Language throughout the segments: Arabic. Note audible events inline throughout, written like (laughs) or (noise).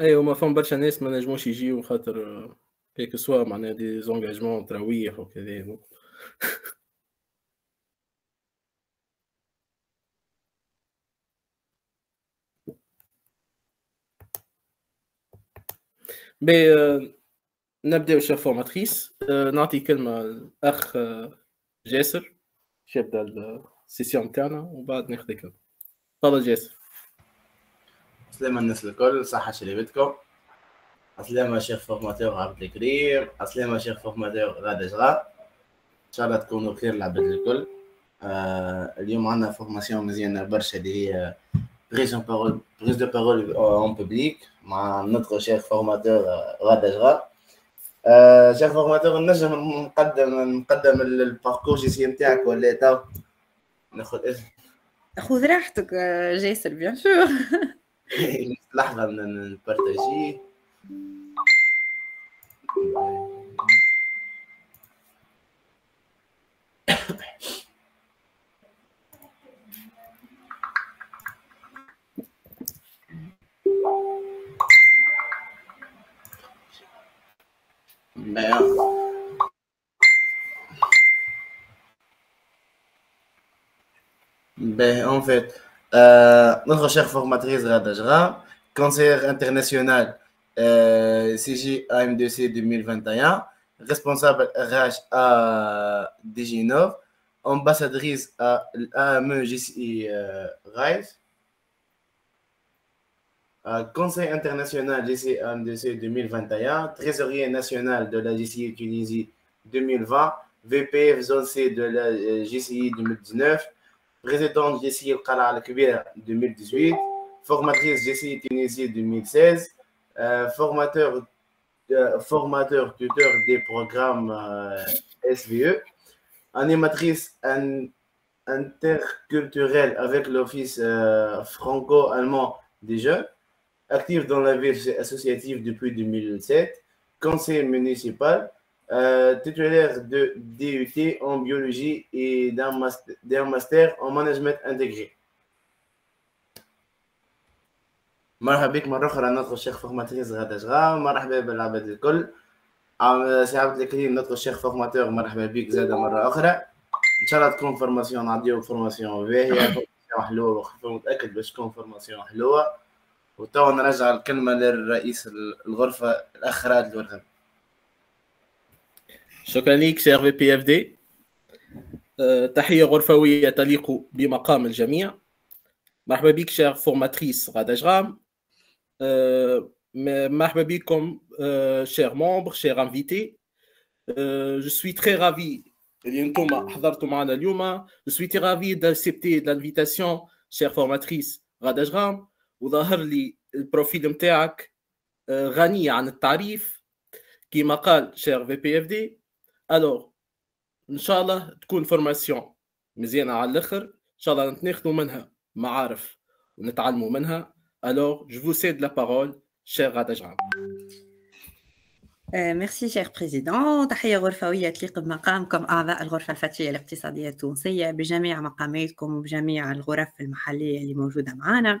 ايوا ما فهم برشا ناس ما نجموش يجيو خاطر كيك سوا معناها دي زونجاجمون تراويح وكذا بي نبداو شاف فورماتريس نعطي كلمه الاخ جاسر باش يبدا السيسيون تاعنا وبعد ناخذ كلمه تفضل جاسر عسلامة الناس الكل صحة شريبتكم الشيخ فوق فورماتور عبد الكريم عسلامة الشيخ فورماتور غادة جغار إن شاء الله تكونوا بخير العباد الكل آه اليوم عندنا فورماسيون مزيانة برشا اللي هي بريز بارول بريز دو بارول اون بوبليك مع نطق شيخ فورماتور غادا جغار آه شيخ فورماتور نجم نقدم نقدم الباركور سي نتاعك ولا تو ناخذ اسم خذ راحتك جيسر بيان سور Là, comme dans le partage. Ben. Ben, en fait. Euh, notre chère formatrice Radajra, conseillère internationale euh, CGAMDC 2021, responsable RH à dg ambassadrice à l'AME GCI euh, RISE, euh, Conseil international GCAMDC 2021, trésorier national de la GCI Tunisie 2020, VPF zone de la GCI 2019, présidente GCI Kala al 2018, formatrice Jessie Tunisie 2016, formateur, euh, formateur tuteur des programmes euh, SVE, animatrice interculturelle avec l'Office euh, franco-allemand des jeunes, active dans la vie associative depuis 2007, conseiller municipal, euh, titulaire de DUT en biologie et d'un master, master, en management intégré. مرحبا بك مرة أخرى نطق الشيخ فورماتير غدا شغا مرحبا بالعباد الكل سي عبد الكريم نطق الشيخ فورماتور مرحبا بك زادة مرة أخرى إن شاء الله تكون فورماسيون عادية فورماسيون باهية فورماسيون حلوة متأكد باش تكون فورماسيون حلوة وتوا نرجع الكلمة للرئيس الغرفة الأخ راد الورغم شكرا لك سيرفي بي اف آه، دي تحيه غرفويه تليق بمقام الجميع مرحبا بك شير فورماتريس غاده جرام آه، مرحبا بكم آه، شير مومبر شير انفيتي جو سوي تري رافي اللي انتم حضرتوا معنا اليوم جو سوي تري رافي داكسبتي لانفيتاسيون شير فورماتريس غاده جرام وظاهر لي البروفيل نتاعك غني عن التعريف كما قال شير في بي اف دي الوغ ان شاء الله تكون فورماسيون مزيانه على الاخر ان شاء الله نتناخذوا منها معارف ونتعلموا منها الوغ جو فو سيد لا بارول شير غادة ميرسي شيخ بريزيدون تحية غرفوية تليق بمقامكم أعضاء الغرفة الفتيه الاقتصادية التونسية بجميع مقاماتكم وبجميع الغرف المحلية اللي موجودة معنا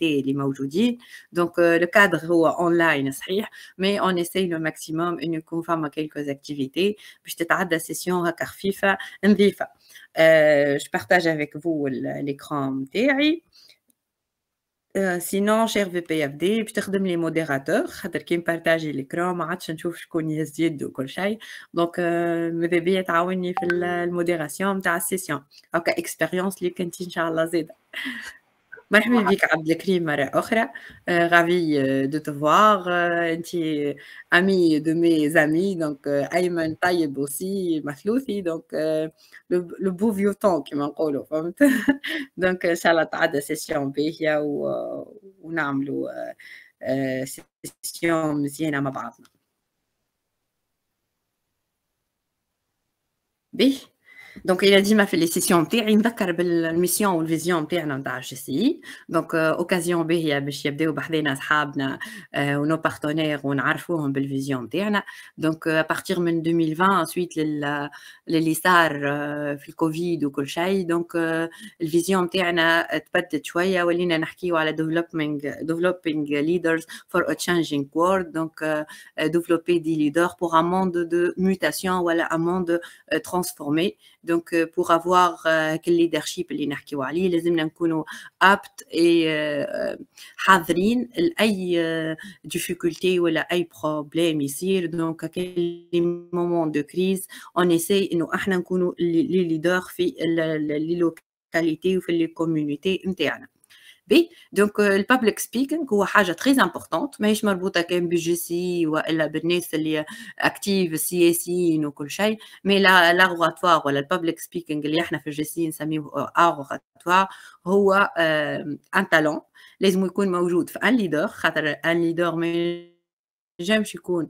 réalité les aujourd'hui. Donc euh, le cadre ou online, mais on essaye le maximum une conforme à quelques activités. Je t'ai de la session à Carfifa, MVIFA. Euh, je partage avec vous l'écran théorie. Euh, sinon, cher VPFD, je te redonne les modérateurs, qui partage l'écran, je vais voir qu'on y dit de Colchay. Donc, je vais bien t'aider la modération de la session. Ok, expérience, les cantines, Inch'Allah, c'est مرحبا بك عبد الكريم مرة أخرى غافي دو تفواغ أنت أمي دو مي زامي دونك أيمن طيب أوسي مثلوثي دونك لو بو فيو تون كيما نقولوا فهمت دونك (laughs) إن شاء الله تعدى سيسيون باهية ونعملوا آه، سيسيون آه، مزيانة مع بعضنا باهي Donc, il a dit ma félicitation. Il me dit de la mission ou la vision de l'HGCI. Donc, l'occasion de l'HGCI, de nos euh, ou nos partenaires, on a une la vision de Donc, euh, à partir de 2020, ensuite, les l'ISAR, euh, le COVID ou le chai, donc, la vision de l'HGCI, on a dit que developing leaders for a changing world. Donc, développer des leaders pour un monde de mutation ou un monde transformé. Donc, euh, pour avoir euh, le leadership nous نحكيو عليه لازمنا être aptes et euh, حاضرين لأي difficulté ou أي problème يصير. Donc, à quel moment de crise, on essaie nous احنا les leaders في les localités ou les communautés نتاعنا. بي دونك البابليك سبيكينغ هو حاجه تري امبورطونت ماهيش مربوطه كان سي والا بالناس اللي اكتيف السياسيين وكل شيء مي لاغواتوار ولا البابليك سبيكينغ اللي احنا في سي نسميه اغواتوار هو ان آه، تالون لازم يكون موجود في ان ليدر خاطر ان ليدر ما ينجمش يكون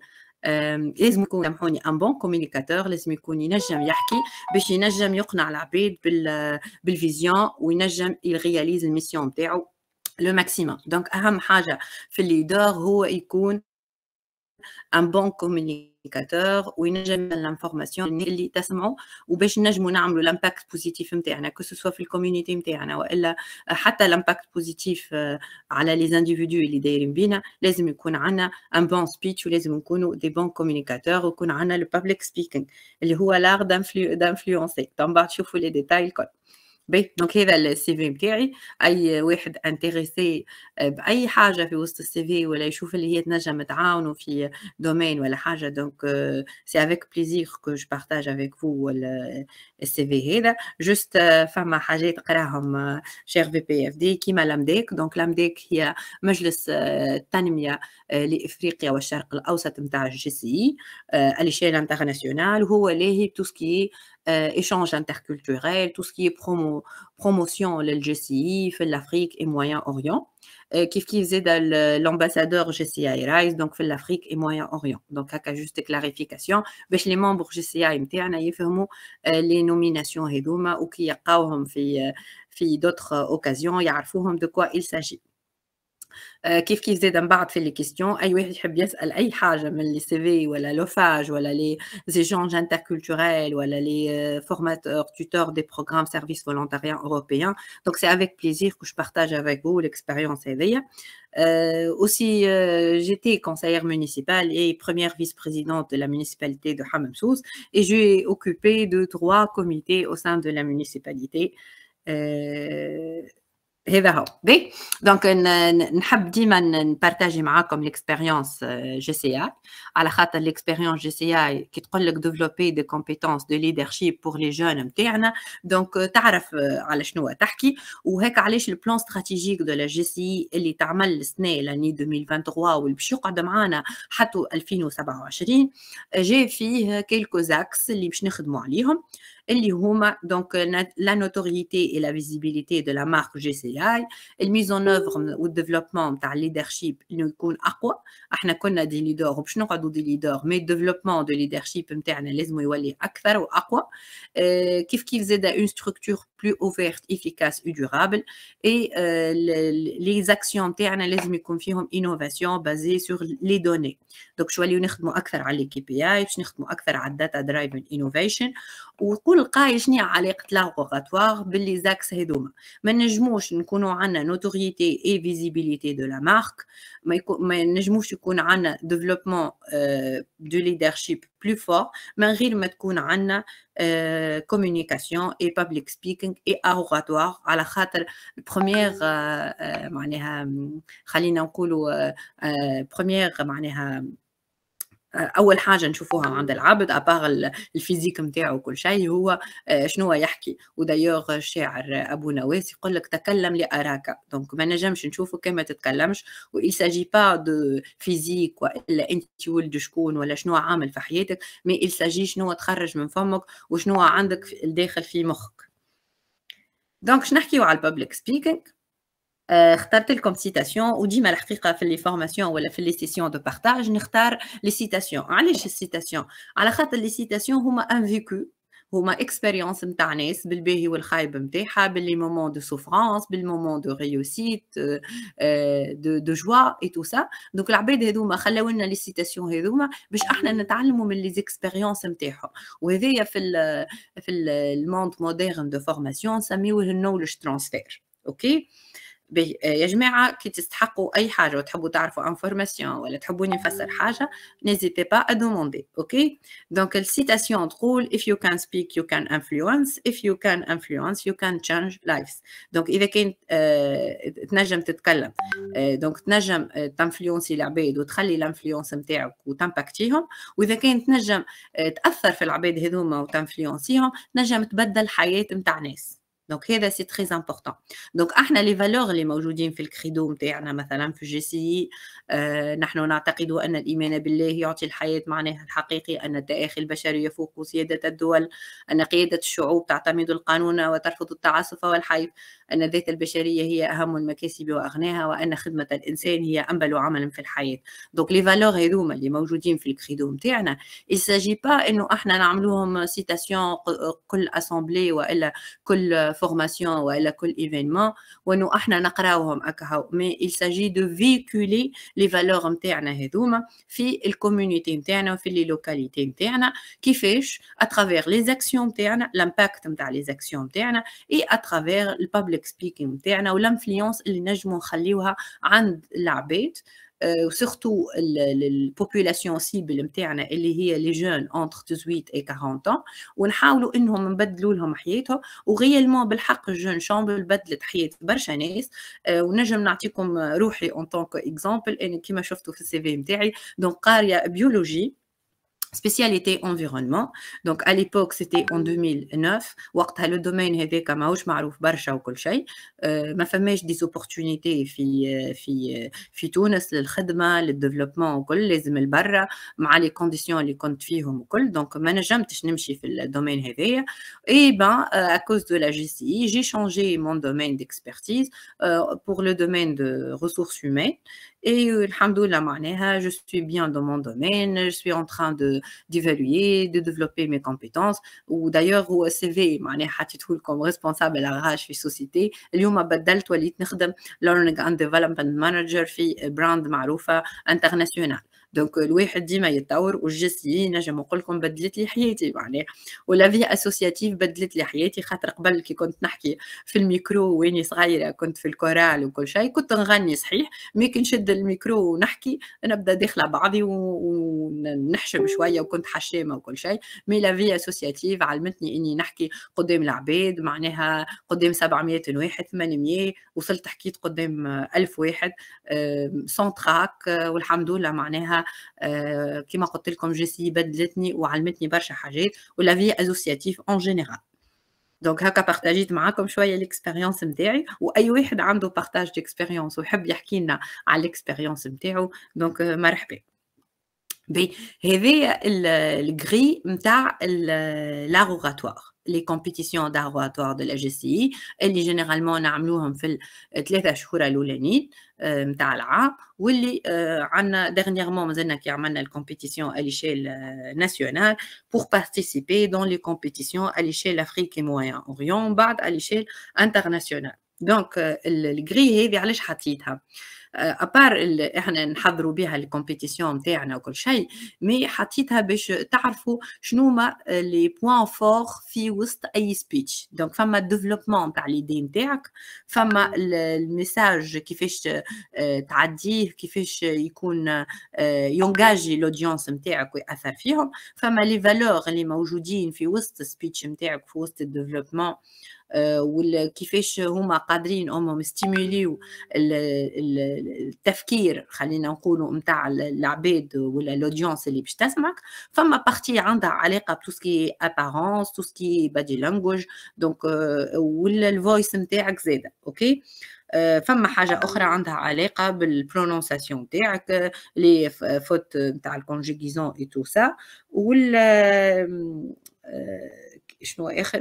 لازم يكون سامحوني ان بون كومينيكاتور لازم يكون ينجم يحكي باش ينجم يقنع العباد بالفيزيون وينجم يرياليز الميسيون نتاعو لو ماكسيموم دونك اهم حاجه في الليدر هو يكون un bon communicateur ou une information, ou bien l'information, où il y a ce l'impact positif sur que ce soit dans la communauté ou autre, même l'impact positif sur euh, les individus qui nous soutiennent, il faut avoir un bon speech, ou des bons communicateurs ou communicateur, il faut le public speaking, qui est l'art d'influencer. Je vais vous montrer les détails. بي دونك هذا السي في بتاعي اي واحد انتريسي باي حاجه في وسط السي في ولا يشوف اللي هي تنجم تعاونوا في دومين ولا حاجه دونك سي افيك بليزير كو جو بارتاج افيك فو السي في هذا جوست فما حاجات قراهم شير في بي اف دي كيما لامديك دونك لامديك هي مجلس التنميه لافريقيا والشرق الاوسط نتاع الجي سي اي اليشيل انترناسيونال هو لاهي توسكي سكي Euh, échange interculturel, tout ce qui est promo, promotion l'LGCI, fait e l'Afrique et Moyen-Orient. Euh, qui faisait l'ambassadeur GCI Rise, donc fait e l'Afrique et Moyen-Orient. Donc, il y juste clarification. les membres GCI متاعنا يفهموا les nominations et ou qui ont fait d'autres occasions, يعرفوهم de quoi il s'agit. Qui faisait d'un bar à faire les questions? Aïe, je j'aime les CV ou à l'OFAGE ou les échanges interculturels ou à les formateurs, tuteurs des programmes services volontariens européens. Donc, c'est avec plaisir que je partage avec vous l'expérience. Euh, aussi, euh, j'étais conseillère municipale et première vice-présidente de la municipalité de Hamamsouz et j'ai occupé deux, trois comités au sein de la municipalité. Euh, هذا هو بي دونك نحب ديما نبارتاجي معاكم ليكسبيريونس جي سي اي على خاطر ليكسبيريونس جي سي اي كي تقول لك ديفلوبي دي كومبيتونس دو ليدرشيب بور لي جون نتاعنا دونك تعرف euh, على شنو تحكي وهيك علاش البلان استراتيجيك دو لا جي سي اللي تعمل السنه لاني 2023 واللي باش يقعد معانا حتى 2027 جاي فيه كيلكو زاكس اللي باش نخدموا عليهم Elle rouma donc euh, la notoriété et la visibilité de la marque GCI. Elle mise en œuvre au développement par leadership une ah, quoi? Ah, on a connu des leaders, on a connu des leaders, mais développement de leadership, on peut analyser moins les autres ou ah, quoi? Euh, quest une structure? plus ouverte, efficace et durable. Et euh, les, actions internes, les confier une innovation basée sur les données. Donc, je vais aller nous sur les KPI, nous faire les KPI, nous faire Data Driven Innovation. et tout le cas, je n'ai pas de laboratoire, mais les axes sont les nous avons une notoriété et visibilité de la marque mais on ne j'mouche pas qu'on a développement de leadership plus fort mais il met qu'on a communication et public speaking et oratoire à la première euh mais اول حاجه نشوفوها عند العبد ابار الفيزيك نتاعو وكل شيء هو آه، شنو يحكي ودايوغ الشاعر ابو نواس يقول لك تكلم لاراك دونك ما نجمش نشوفك كما تتكلمش وإل ساجي با دو فيزيك والا انت ولد شكون ولا شنو عامل في حياتك مي إي ساجي شنو تخرج من فمك وشنو عندك داخل في مخك دونك شنحكيو على الببليك سبيكينغ آه، اخترت لكم سيتاسيون وديما الحقيقه في لي فورماسيون ولا في لي سيسيون دو بارتاج نختار لي سيتاسيون علاش السيتاسيون على خاطر لي سيتاسيون هما ان فيكو هما اكسبيريونس نتاع ناس بالباهي والخايب نتاعها باللي مومون دو سوفرانس بالمومون دو ريوسيت دو دو جوا اي تو سا دونك العباد هذوما خلاو لنا لي سيتاسيون هذوما باش احنا نتعلموا من لي اكسبيريونس نتاعهم وهذايا في ال في الموند موديرن دو فورماسيون نسميوه النولج ترانسفير اوكي okay? آه، يا جماعه كي تستحقوا اي حاجه وتحبوا تعرفوا انفورماسيون ولا تحبوا نفسر حاجه نيزيتي با ا دوموندي اوكي دونك السيتاسيون تقول if you can speak you can influence if you can influence you can change lives دونك اذا كان آه, تنجم تتكلم آه, دونك تنجم آه, تنفلونسي العباد وتخلي الانفلونس نتاعك وتمباكتيهم واذا كان تنجم آه، تاثر في العباد هذوما وتنفلونسيهم نجم تبدل حياه نتاع ناس دونك هذا سي تري امبورطون دونك احنا لي فالور اللي موجودين في الكريدو نتاعنا مثلا في الجي سي آه نحن نعتقد ان الايمان بالله يعطي الحياه معناها الحقيقي ان الداخل البشري يفوق سياده الدول ان قياده الشعوب تعتمد القانون وترفض التعسف والحيف ان الذات البشريه هي اهم المكاسب واغناها وان خدمه الانسان هي انبل عمل في الحياه دونك لي فالور هذوما اللي موجودين في الكريدو نتاعنا يساجي با انه احنا نعملوهم سيتاسيون كل اسامبلي والا كل فورماسيون والا كل ايفينمون وانه احنا نقراوهم اكهو مي il s'agit de véhiculer les valeurs نتاعنا هذوما في الكوميونيتي نتاعنا وفي لي لوكاليتي نتاعنا كيفاش اترافير لي زاكسيون نتاعنا الامباكت نتاع لي زاكسيون نتاعنا اي اترافير البابليك سبيكينغ نتاعنا والانفلونس اللي نجمو نخليوها عند العباد وسيرتو البوبولاسيون سيبل نتاعنا اللي هي لي جون اونتر 18 اي 40 ans ونحاولوا انهم نبدلوا لهم حياتهم وغيالمون بالحق الجون شامبل بدلت حياه برشا ناس آه، ونجم نعطيكم روحي اون طونك اكزامبل انا كيما شفتوا في السي في نتاعي دونك قاريه بيولوجي spécialité environnement. Donc à l'époque, c'était en 2009. le domaine était comme à connu, Barcha ou Kolchay. Ma femme, j'ai des opportunités fi Tunis, le Khadma, le développement, les emails Barra, les conditions, les comptes fi Donc, management, je n'aime pas le domaine Et eh ben, euh, à cause de la GCI, j'ai changé mon domaine d'expertise euh, pour le domaine de ressources humaines. Et euh, alhamdoulilah, je suis bien dans mon domaine, je suis en train de d'évaluer, de développer mes compétences. Ou d'ailleurs, au CV, معناها suis comme responsable à RH في société. اليوم بدلت وليت نخدم learning and development manager في euh, brand maroufa international. دونك الواحد ديما يتطور والجس نجم نقول لكم بدلت لي حياتي معناها ولا في اسوسياتيف بدلت لي حياتي خاطر قبل كي كنت نحكي في الميكرو واني صغيره كنت في الكورال وكل شيء كنت نغني صحيح مي كي نشد الميكرو ونحكي نبدا داخله بعضي ونحشم شويه وكنت حشامه وكل شيء مي لا في اسوسياتيف علمتني اني نحكي قدام العباد معناها قدام 700 واحد 800 وصلت حكيت قدام 1000 واحد سون والحمد لله معناها آه، كما قلت لكم جي بدلتني وعلمتني برشا حاجات ولا في اسوسياتيف اون جينيرال دونك هكا بارتاجيت معاكم شويه الاكسبيريونس نتاعي واي واحد عنده بارتاج ديكسبيريونس ويحب يحكي لنا على الاكسبيريونس نتاعو دونك مرحبا بي هذايا الجري نتاع لاغوراتوار les compétitions d'arroatoire de la GCI. Elle est généralement, on a fait les jours à l'Oléanit, Et dernièrement, on fait les compétitions à l'échelle euh, nationale pour participer dans les compétitions à l'échelle afrique et moyen-orient, ou à l'échelle internationale. Donc, euh, le gris est vers la ابار آه، اللي احنا نحضروا بها الكومبيتيسيون نتاعنا وكل شيء مي حطيتها باش تعرفوا شنو ما لي بوان فور في وسط اي سبيتش دونك فما الديفلوبمون تاع ليدي نتاعك فما الميساج كيفاش آه، تعديه كيفاش يكون آه، يونجاجي لودونس نتاعك وياثر فيهم فما لي فالور اللي موجودين في وسط السبيتش نتاعك في وسط الديفلوبمون آه، وكيفاش هما قادرين هما ستيموليو التفكير خلينا نقولوا نتاع العباد ولا لودونس اللي باش تسمعك فما بارتي عندها علاقه بتو سكي ابارونس تو سكي بادي لانجوج دونك ولا الفويس نتاعك زاده اوكي آه، فما حاجة أخرى عندها علاقة بالبرونونساسيون تاعك لي فوت نتاع الكونجيكيزون اي تو سا وال آه،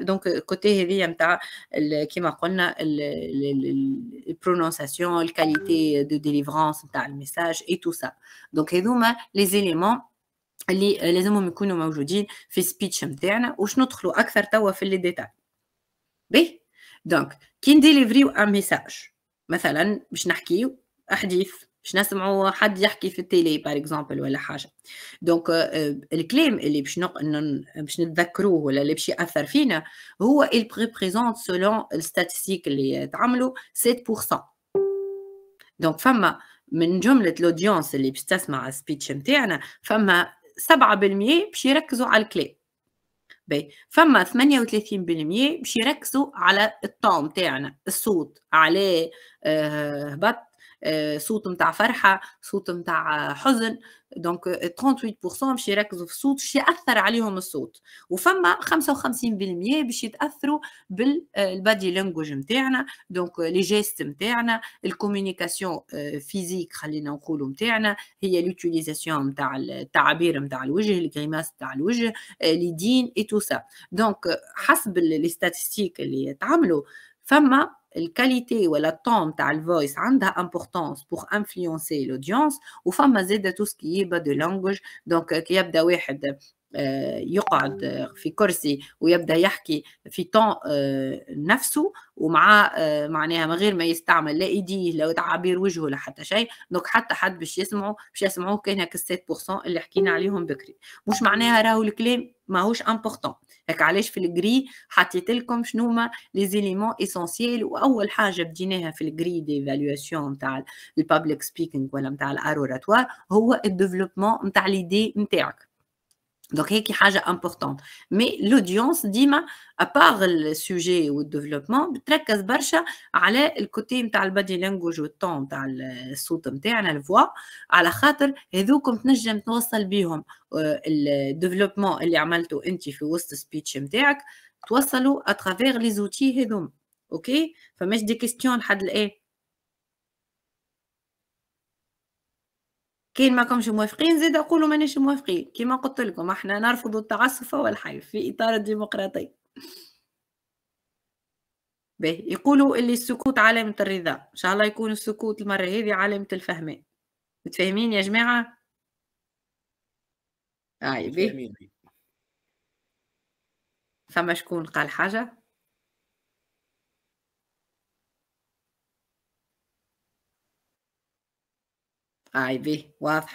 Donc, côté, il y a la prononciation, la qualité de délivrance, le message et tout ça. Donc, il les éléments, les éléments que nous avons aujourd'hui dans le speech, et nous avons vu les détails. Donc, qui a délivré un message? Même si nous avons باش نسمعوا حد يحكي في التيلي بار اكزومبل ولا حاجه دونك آه، آه، الكلام اللي باش باش نتذكروه ولا اللي باش ياثر فينا هو il représente سولون الستاتستيك اللي تعملوا 7% دونك فما من جملة الأودينس اللي باش تسمع السبيتش نتاعنا فما 7% باش يركزوا على الكلام بي فما 38% باش يركزوا على الطون تاعنا الصوت على آه، هبط آه، صوت نتاع فرحه صوت نتاع حزن دونك 38% باش يركزوا في الصوت باش ياثر عليهم الصوت وفما 55% باش يتاثروا بالبادي آه، لانجوج نتاعنا دونك لي جيست نتاعنا الكوميونيكاسيون آه، فيزيك خلينا نقولوا نتاعنا هي لوتيليزاسيون نتاع التعابير نتاع الوجه الكريماس نتاع الوجه لي دين اي تو سا دونك حسب لي ستاتستيك اللي تعملوا فما la qualité ou la attente à la voix a une importance pour influencer l'audience. Ou de tout ce qui est de langage. Donc, euh, qui a آه، يقعد في كرسي ويبدا يحكي في طن آه، نفسه ومع آه، معناها من غير ما يستعمل لا ايديه لا تعابير وجهه لا حتى شيء دونك حتى حد باش يسمعه باش يسمعوه كان هاك 6% اللي حكينا عليهم بكري مش معناها راهو الكلام ماهوش امبورطون هكا علاش في الجري حطيت لكم شنو هما لي زيليمون اسونسييل واول حاجه بديناها في الجري ديفالواسيون نتاع البابليك سبيكينغ ولا نتاع الاروراتوار هو الديفلوبمون نتاع ليدي نتاعك Donc, c'est chose importante. Mais l'audience, Dima, à part le sujet ou le développement, تركز برشا على الكوتي نتاع البادي لانجوج والطون نتاع الصوت نتاعنا الفوا على خاطر هذوكم تنجم توصل بيهم الديفلوبمون اللي عملته انت في وسط السبيتش نتاعك توصلوا اترافيغ لي زوتي هذوما اوكي فماش دي كيستيون لحد الايه ما ماكمش موافقين زيد اقولوا مانيش موافقين كما قلت لكم احنا نرفض التعسف والحيف في اطار الديمقراطيه باهي يقولوا اللي السكوت علامة الرضا إن شاء الله يكون السكوت المرة هذه علامة الفهمان متفاهمين يا جماعة؟ أي آه، به فما شكون قال حاجة؟ ib wa p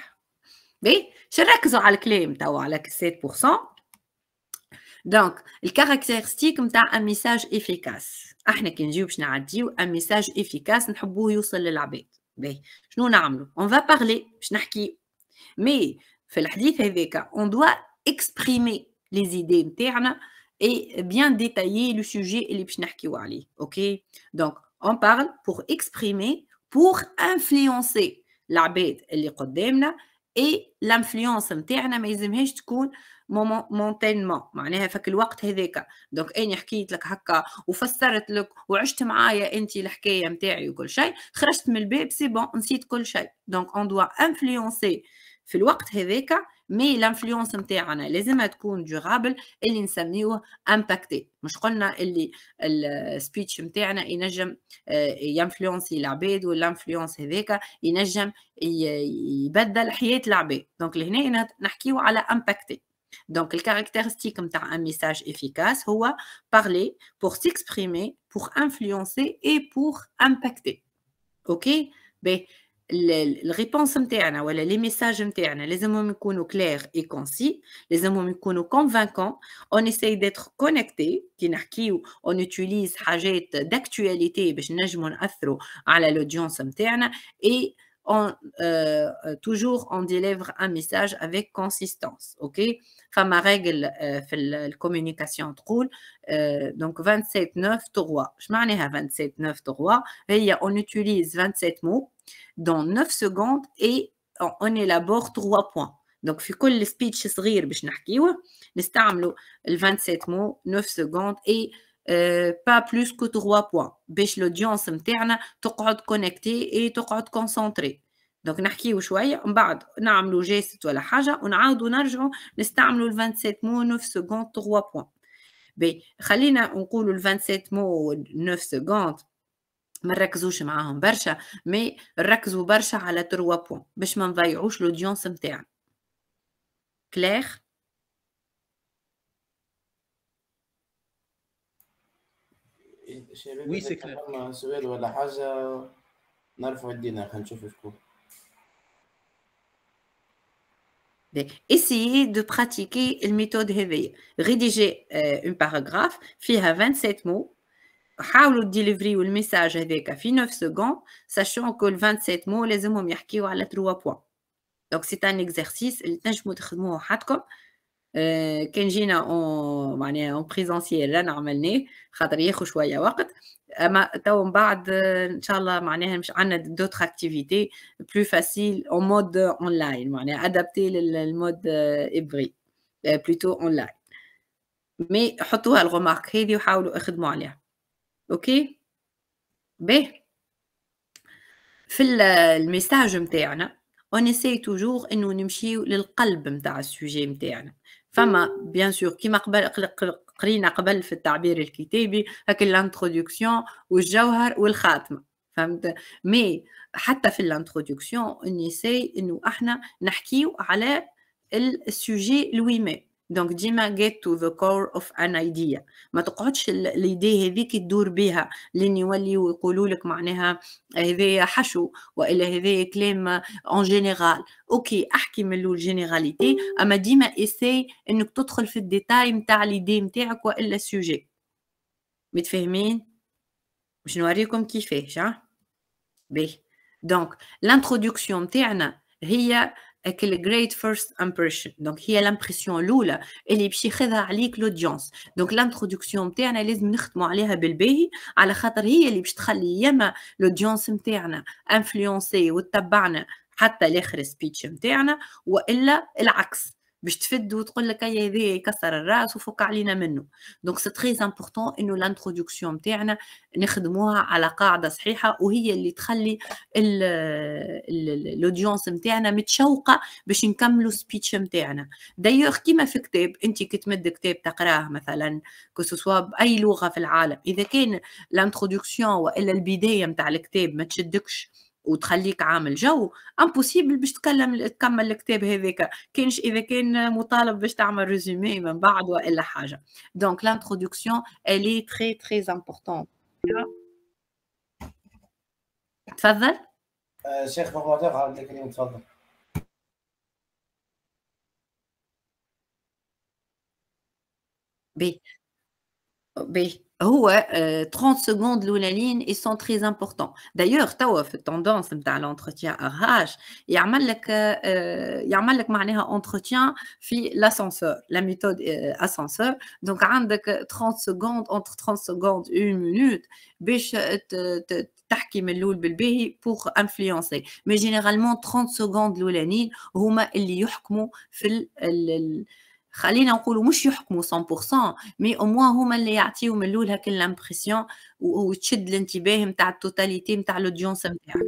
b je me concentre sur le claim ou sur les donc les caractéristiques d'un message efficace. Ahh, nous nous sommes un message efficace, nous pouvons y aller. B b. Nous allons. On va parler. Je parler. Mais dans la nous on doit exprimer les idées internes et bien détailler le sujet et les choses nous allons Ok. Donc, on parle pour exprimer, pour influencer. العباد اللي قدامنا اي لانفلونس نتاعنا ما يلزمهاش تكون مونتينمون معناها فك الوقت هذاك دونك اني حكيت لك هكا وفسرت لك وعشت معايا انت الحكايه نتاعي وكل شيء خرجت من الباب سي بون نسيت كل شيء دونك اون دوا انفلونسي في الوقت هذاك مي لانفلونس نتاعنا لازمها تكون ديورابل اللي نسميوه امباكتي مش قلنا اللي السبيتش نتاعنا ينجم آه، ينفلونسي العباد والانفلونس هذاك ينجم يبدل حياه العباد دونك لهنا نحكيو على امباكتي دونك le نتاع ان ميساج افيكاس هو بارلي بور سيكسبريمي بور انفلونسي اي بور امباكتي اوكي Ben, les réponses internes, voilà, les messages internes, les mots qui sont clairs et concis, les mots qui sont on essaye d'être connecté, qui on utilise حاجات d'actualité, à la l'audience interne et euh, euh, toujours on délivre un message avec consistance. OK euh, règle, la communication تقول euh, donc 27 9 3 Je ai à 27 9 3 on utilise 27 mots dans 9 secondes et on élabore 3 points donc في كل speech صغير باش نحكيوه نستعملوا 27 mots, 9 secondes et با بلوس كو 3 بوان باش لودونس نتاعنا تقعد كونكتي اي تقعد كونسونتري دونك نحكيو شويه من بعد نعملو جيست ولا حاجه ونعاودو نرجعو نستعملو ال 27 مو 9 سكوند 3 بوان بي خلينا نقولو ال 27 مو 9 سكوند ما نركزوش معاهم برشا مي نركزو برشا على 3 بوان باش ما نضيعوش لودونس نتاعنا كلير شباب وي سي Essayez de pratiquer la méthode réveillée. Rédigez euh, un paragraphe, à 27 mots. حاولوا le message avec à 9 secondes, sachant que le 27 mots لازمهم à la 3 points. Donc c'est un exercice اللي vous تخدموه آه، كان جينا معناها اون بريزونسيال رانا عملناه خاطر ياخذ شويه وقت اما تو من بعد آه، ان شاء الله معناها مش عندنا دوتر اكتيفيتي بلو فاسيل اون مود اونلاين معناها ادابتي للمود آه، ابري بلوتو اونلاين مي حطوها الغمارك هذه وحاولوا اخدموا عليها اوكي باهي في الميساج نتاعنا اون توجور انه نمشيو للقلب نتاع السوجي نتاعنا فما بيان سور كيما قبل قرينا قبل في التعبير الكتابي هاك الانترودكسيون والجوهر والخاتمه فهمت مي حتى في الانترودكسيون النساء انه احنا نحكيو على السوجي ميم دونك ديما get to the core of an idea ما تقعدش الايدي هذيك تدور بها لين يوليو ويقولوا لك معناها هذايا حشو والا هذايا كلام اون جينيرال اوكي احكي من لو جينيراليتي اما ديما اساي انك تدخل في الديتاي نتاع الايدي نتاعك والا السوجي متفاهمين باش نوريكم كيفاش ها باهي دونك الانترودكسيون تاعنا هي كل great first impression دونك هي لامبرسيون الاولى اللي باش ياخذها عليك لودونس دونك لانتروداكسيون نتاعنا لازم نخدموا عليها بالباهي على خاطر هي اللي باش تخلي يما لودونس نتاعنا انفلونسي وتتبعنا حتى لاخر سبيتش نتاعنا والا العكس باش تفد وتقول لك اي هذا يكسر الراس وفك علينا منه دونك سي تري امبورطون انه لانتروداكسيون نتاعنا نخدموها على قاعده صحيحه وهي اللي تخلي الاودينس نتاعنا متشوقه باش نكملوا سبيتش نتاعنا دايوغ كيما في كتاب انت كي تمد كتاب تقراه مثلا كسوسوا باي لغه في العالم اذا كان لانتروداكسيون والا البدايه نتاع الكتاب ما تشدكش وتخليك عامل جو امبوسيبل باش تكلم تكمل الكتاب هذاك كانش اذا كان مطالب باش تعمل ريزومي من بعد والا حاجه دونك لانتروداكسيون الي تري تري امبورطون تفضل آه، شيخ فورماتور عبد الكريم تفضل بيه بيه Oh ouais, 30 euh, secondes loulanine ils sont très importants. D'ailleurs, tu tendance à l'entretien à rage. Il y a un entretien fille l'ascenseur, la méthode euh, ascenseur. Donc, 30 secondes, entre 30 secondes et une minute, pour influencer. Mais généralement, 30 secondes loulanine, c'est ce qui خلينا نقولوا مش يحكموا 100% مي او موان هما اللي يعطيو من الاول هاك الامبرسيون وتشد الانتباه نتاع التوتاليتي نتاع الاودينس نتاعك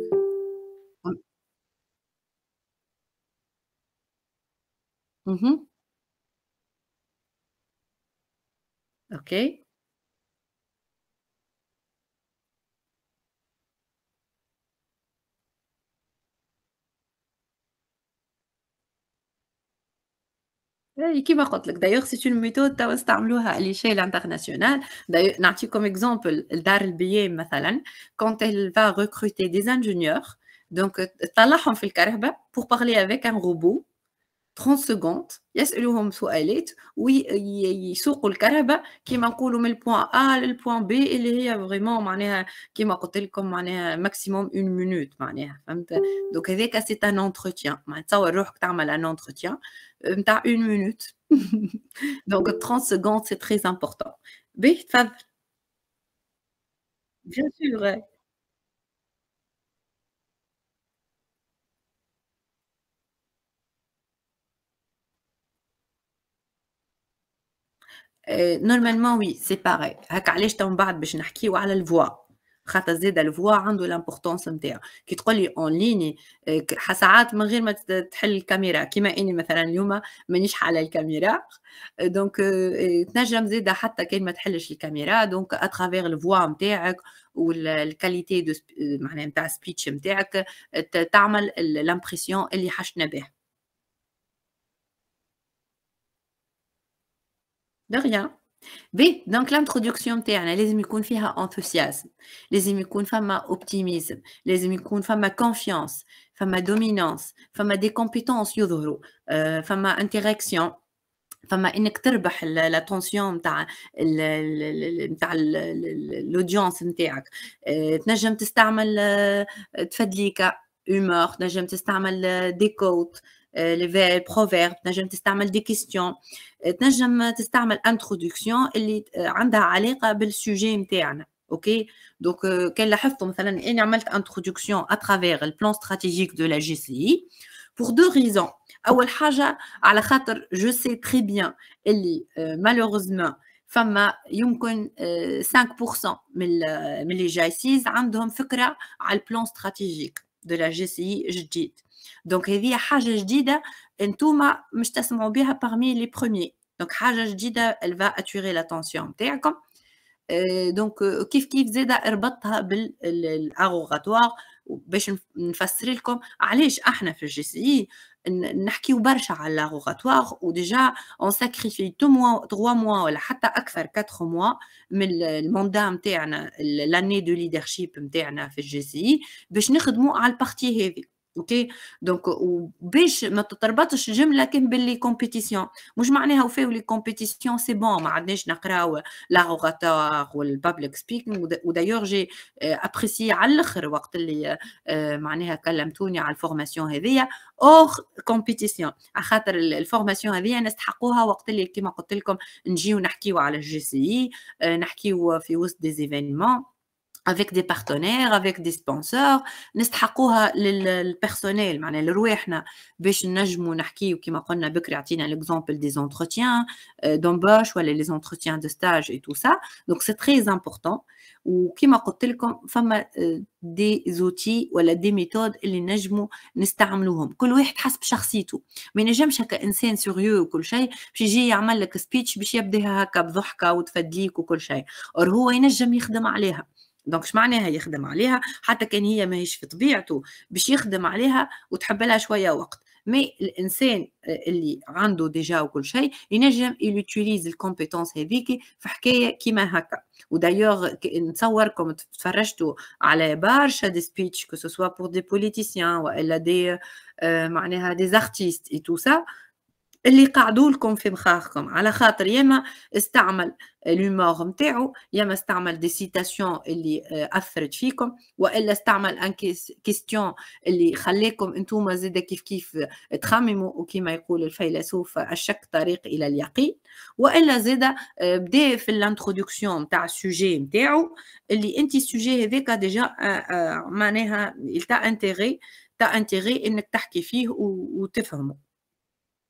اوكي كيما قلت لك دايوغ سي اون ميثود توا استعملوها على شيل انترناسيونال نعطيكم اكزومبل دار البيي مثلا كونت ال فا ريكروتي دي انجينيور دونك طلعهم في الكهرباء بور بارلي افيك ان روبو 30 سكوند يسالوهم سؤالات ويسوقوا الكهرباء كيما نقولوا من البوان ا للبوان بي اللي هي فريمون معناها كيما قلت لكم معناها ماكسيموم اون مينوت معناها فهمت دونك هذاك سي ان انتروتيان معناها تصور روحك تعمل ان انتروتيان Euh, tu une minute. (laughs) Donc, 30 secondes, c'est très important. je sûr. Euh, normalement, oui, c'est pareil. Je خاطر زيد الفوا عنده لامبورتونس نتاعو كي تقول لي اون ليني آه، ساعات من غير ما تحل الكاميرا كيما اني مثلا اليوم مانيش حاله الكاميرا آه، دونك آه، تنجم زيد حتى كان ما تحلش الكاميرا دونك اترافير الفوا نتاعك والكاليتي دو معناها نتاع سبيتش نتاعك تعمل لامبريسيون اللي حشنا به دغيا بي دونك لانتروداكسيون تاعنا لازم يكون فيها انثوسيازم لازم يكون فما اوبتيميزم لازم يكون فما كونفيونس فما دومينانس فما دي كومبيتونس يظهروا فما انتيراكسيون فما انك تربح لا تونسيون نتاع نتاع الاودينس نتاعك تنجم تستعمل تفدليكا هومور تنجم تستعمل ديكوت كوت لي آه، تنجم تستعمل دي كيستيون آه، تنجم تستعمل انتروداكسيون اللي آه، عندها علاقه بالسوجي نتاعنا اوكي دونك كان لاحظتوا مثلا اني عملت انتروداكسيون اترافيغ البلان استراتيجيك دو لا جي سي بور دو ريزون اول حاجه على خاطر جو سي تري بيان اللي مالوغوزمون فما يمكن 5% من اللي جايسيز عندهم فكره على البلان استراتيجيك de la GCI جديد دونك هذه حاجه جديده انتوما مش تسمعوا بها parmi les premiers Donc, elle va attirer l'attention euh, Donc, دونك كيف كيف اربطها باش نفسر لكم علاش احنا في الجسي نحكيو برشا على لاغوغاتواغ وديجا اون ساكريفي 3 موا موا ولا حتى اكثر 4 موا من الموندا نتاعنا لاني دو ليدرشيب نتاعنا في الجي سي باش نخدمو على البارتي هذه اوكي دونك وباش ما تتربطش الجمله كان باللي كومبيتيسيون مش معناها وفاو لي كومبيتيسيون سي بون ما عندناش نقراو لاغوغاتور والبابليك سبيكينغ ودايوغ جي ابريسي على الاخر وقت اللي معناها كلمتوني على الفورماسيون هذيا اور كومبيتيسيون على خاطر الفورماسيون هذيا نستحقوها وقت اللي كيما قلت لكم نجيو نحكيو على الجي سي نحكيو في وسط ديزيفينمون افيك دي بارتنير افيك دي سبونسور نستحقوها للبيرسونيل معناها لرواحنا باش نجموا نحكيو كيما قلنا بكري عطينا ليكزامبل دي زونتروتيان دومباش ولا لي زونتروتيان دو ستاج اي تو سا دونك سي تري امبورطون وكيما قلت لكم فما دي آه، زوتي ولا دي ميثود اللي نجمو نستعملوهم كل واحد حسب شخصيته ما ينجمش هكا انسان سوريو وكل شيء باش يجي يعمل لك سبيتش باش يبدا هكا بضحكه وتفدليك وكل شيء اور هو ينجم يخدم عليها دونك معناها يخدم عليها حتى كان هي ماهيش في طبيعته باش يخدم عليها وتحب لها شويه وقت مي الانسان اللي عنده ديجا وكل شيء ينجم يوتيليز الكومبيتونس هذيك في حكايه كيما هكا ودايوغ نتصوركم تفرجتوا على برشا دي سبيتش كو سوسوا بور دي بوليتيسيان والا دي معناها دي زارتيست اي تو سا اللي قعدوا لكم في مخاخكم على خاطر ياما استعمل الهومور نتاعو ياما استعمل دي سيتاسيون اللي آه، اثرت فيكم والا استعمل ان كيستيون اللي خليكم انتوما زاده كيف كيف تخمموا وكما يقول الفيلسوف الشك طريق الى اليقين والا زاده آه، بدا في الانترودكسيون نتاع السوجي نتاعو اللي انت السوجي هذاك ديجا آه، معناها تا انتيغي تا انتيغي انك تحكي فيه وتفهمه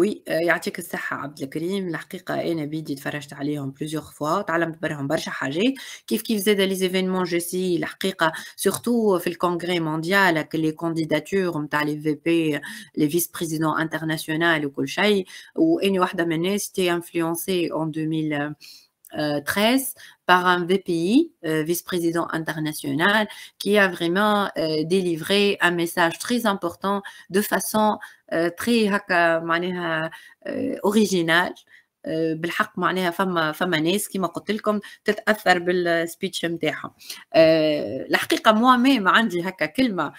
Oui, وي يعطيك الصحة عبد الكريم الحقيقة أنا بيدي تفرجت عليهم fois, فوا تعلمت برهم برشا حاجات كيف كيف زاد لي زيفينمون جيسي الحقيقة سورتو في الكونغري مونديال les candidatures نتاع لي في بي لي فيس بريزيدون انترناسيونال وكل شيء Il واحدة من الناس تي انفلونسي اون 2000 par un VPI, vice-président international, qui a vraiment délivré un message très important de façon آه، تري هكا معناها اوريجينال آه، آه، بالحق معناها فما فما ناس كما قلت لكم تتاثر بالسبيتش نتاعهم الحقيقه مو ما عندي هكا كلمه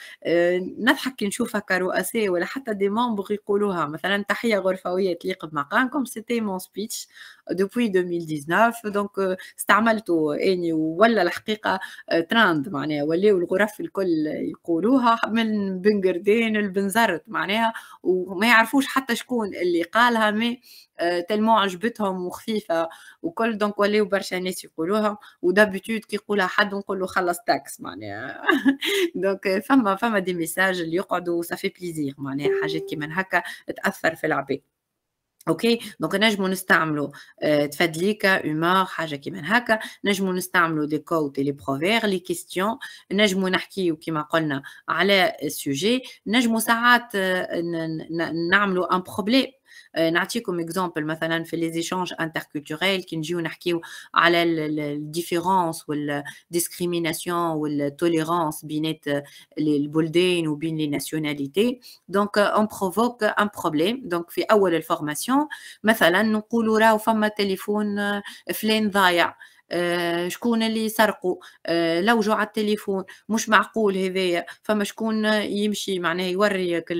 نضحك كي نشوف هكا رؤساء ولا حتى دي مونبغ يقولوها مثلا تحيه غرفويه تليق بمقامكم سيتي مون سبيتش depuis 2019 دونك euh, استعملته اني يعني، ولا الحقيقه تراند آه، معناها ولاو الغرف الكل يقولوها من بنقردين البنزرت معناها وما يعرفوش حتى شكون اللي قالها مي آه، تلمو عجبتهم وخفيفه وكل دونك ولاو برشا ناس يقولوها ودابيتود كي يقولها حد نقول خلص تاكس معناها دونك (laughs) فما فما دي ميساج اللي يقعدوا صافي بليزير معناها حاجات كيما هكا تاثر في العباد اوكي دونك نجمو نستعملو آه، تفادليكا اومور حاجه كيما هكا نجمو نستعملو دي كود لي بروفير لي كيستيون نجمو نحكيو كيما قلنا على السوجي نجمو ساعات آه، نعملو ان بروبليم آه، نعطيكم اكزامبل مثلا في لي زيشانج انتركولتوريل كي نجيو نحكيو على الديفيرونس والديسكريميناسيون والتوليرانس بين البلدان وبين لي ناسيوناليتي دونك اون بروفوك ان بروبليم دونك في اول الفورماسيون مثلا نقولوا راهو فما تليفون آه، فلان ضايع آه، شكون اللي سرقوا آه، لوجوا على التليفون مش معقول هذايا فما شكون يمشي معناه يوريك